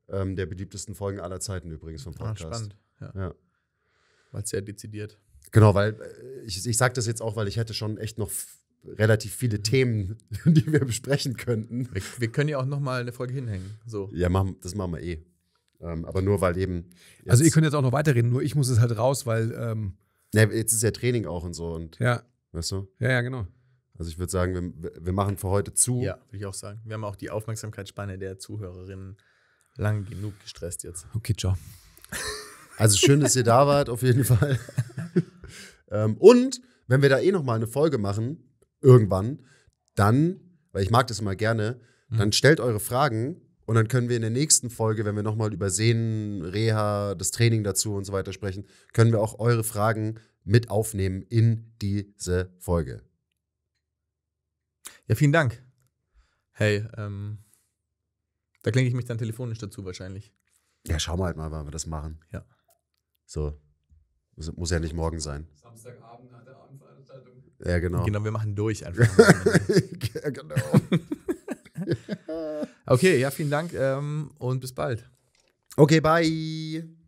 ähm, der beliebtesten Folgen aller Zeiten übrigens vom ah, Podcast. Ah, spannend. Ja. ja. Weil sehr dezidiert. Genau, weil äh, ich, ich sage das jetzt auch, weil ich hätte schon echt noch relativ viele mhm. Themen, die wir besprechen könnten. Wir, wir können ja auch nochmal eine Folge hinhängen. So. Ja, machen, das machen wir eh. Ähm, aber nur weil eben. Also ihr könnt jetzt auch noch weiterreden, nur ich muss es halt raus, weil. Ähm ja, jetzt ist ja Training auch und so und. Ja. Weißt du? Ja, ja, genau. Also ich würde sagen, wir, wir machen für heute zu. Ja, würde ich auch sagen. Wir haben auch die Aufmerksamkeitsspanne der Zuhörerinnen lang genug gestresst jetzt. Okay, ciao. Also schön, dass ihr da wart, auf jeden Fall. ähm, und wenn wir da eh nochmal eine Folge machen, irgendwann, dann, weil ich mag das immer gerne, mhm. dann stellt eure Fragen und dann können wir in der nächsten Folge, wenn wir nochmal über Sehnen, Reha, das Training dazu und so weiter sprechen, können wir auch eure Fragen mit aufnehmen in diese Folge. Ja, vielen Dank. Hey, ähm, da klinge ich mich dann telefonisch dazu wahrscheinlich. Ja, schauen wir halt mal, wann wir das machen. Ja. So. Das muss ja nicht morgen sein. Samstagabend nach der Abendveranstaltung. Ja, genau. Genau, wir machen durch einfach. ja, genau. okay, ja, vielen Dank ähm, und bis bald. Okay, bye.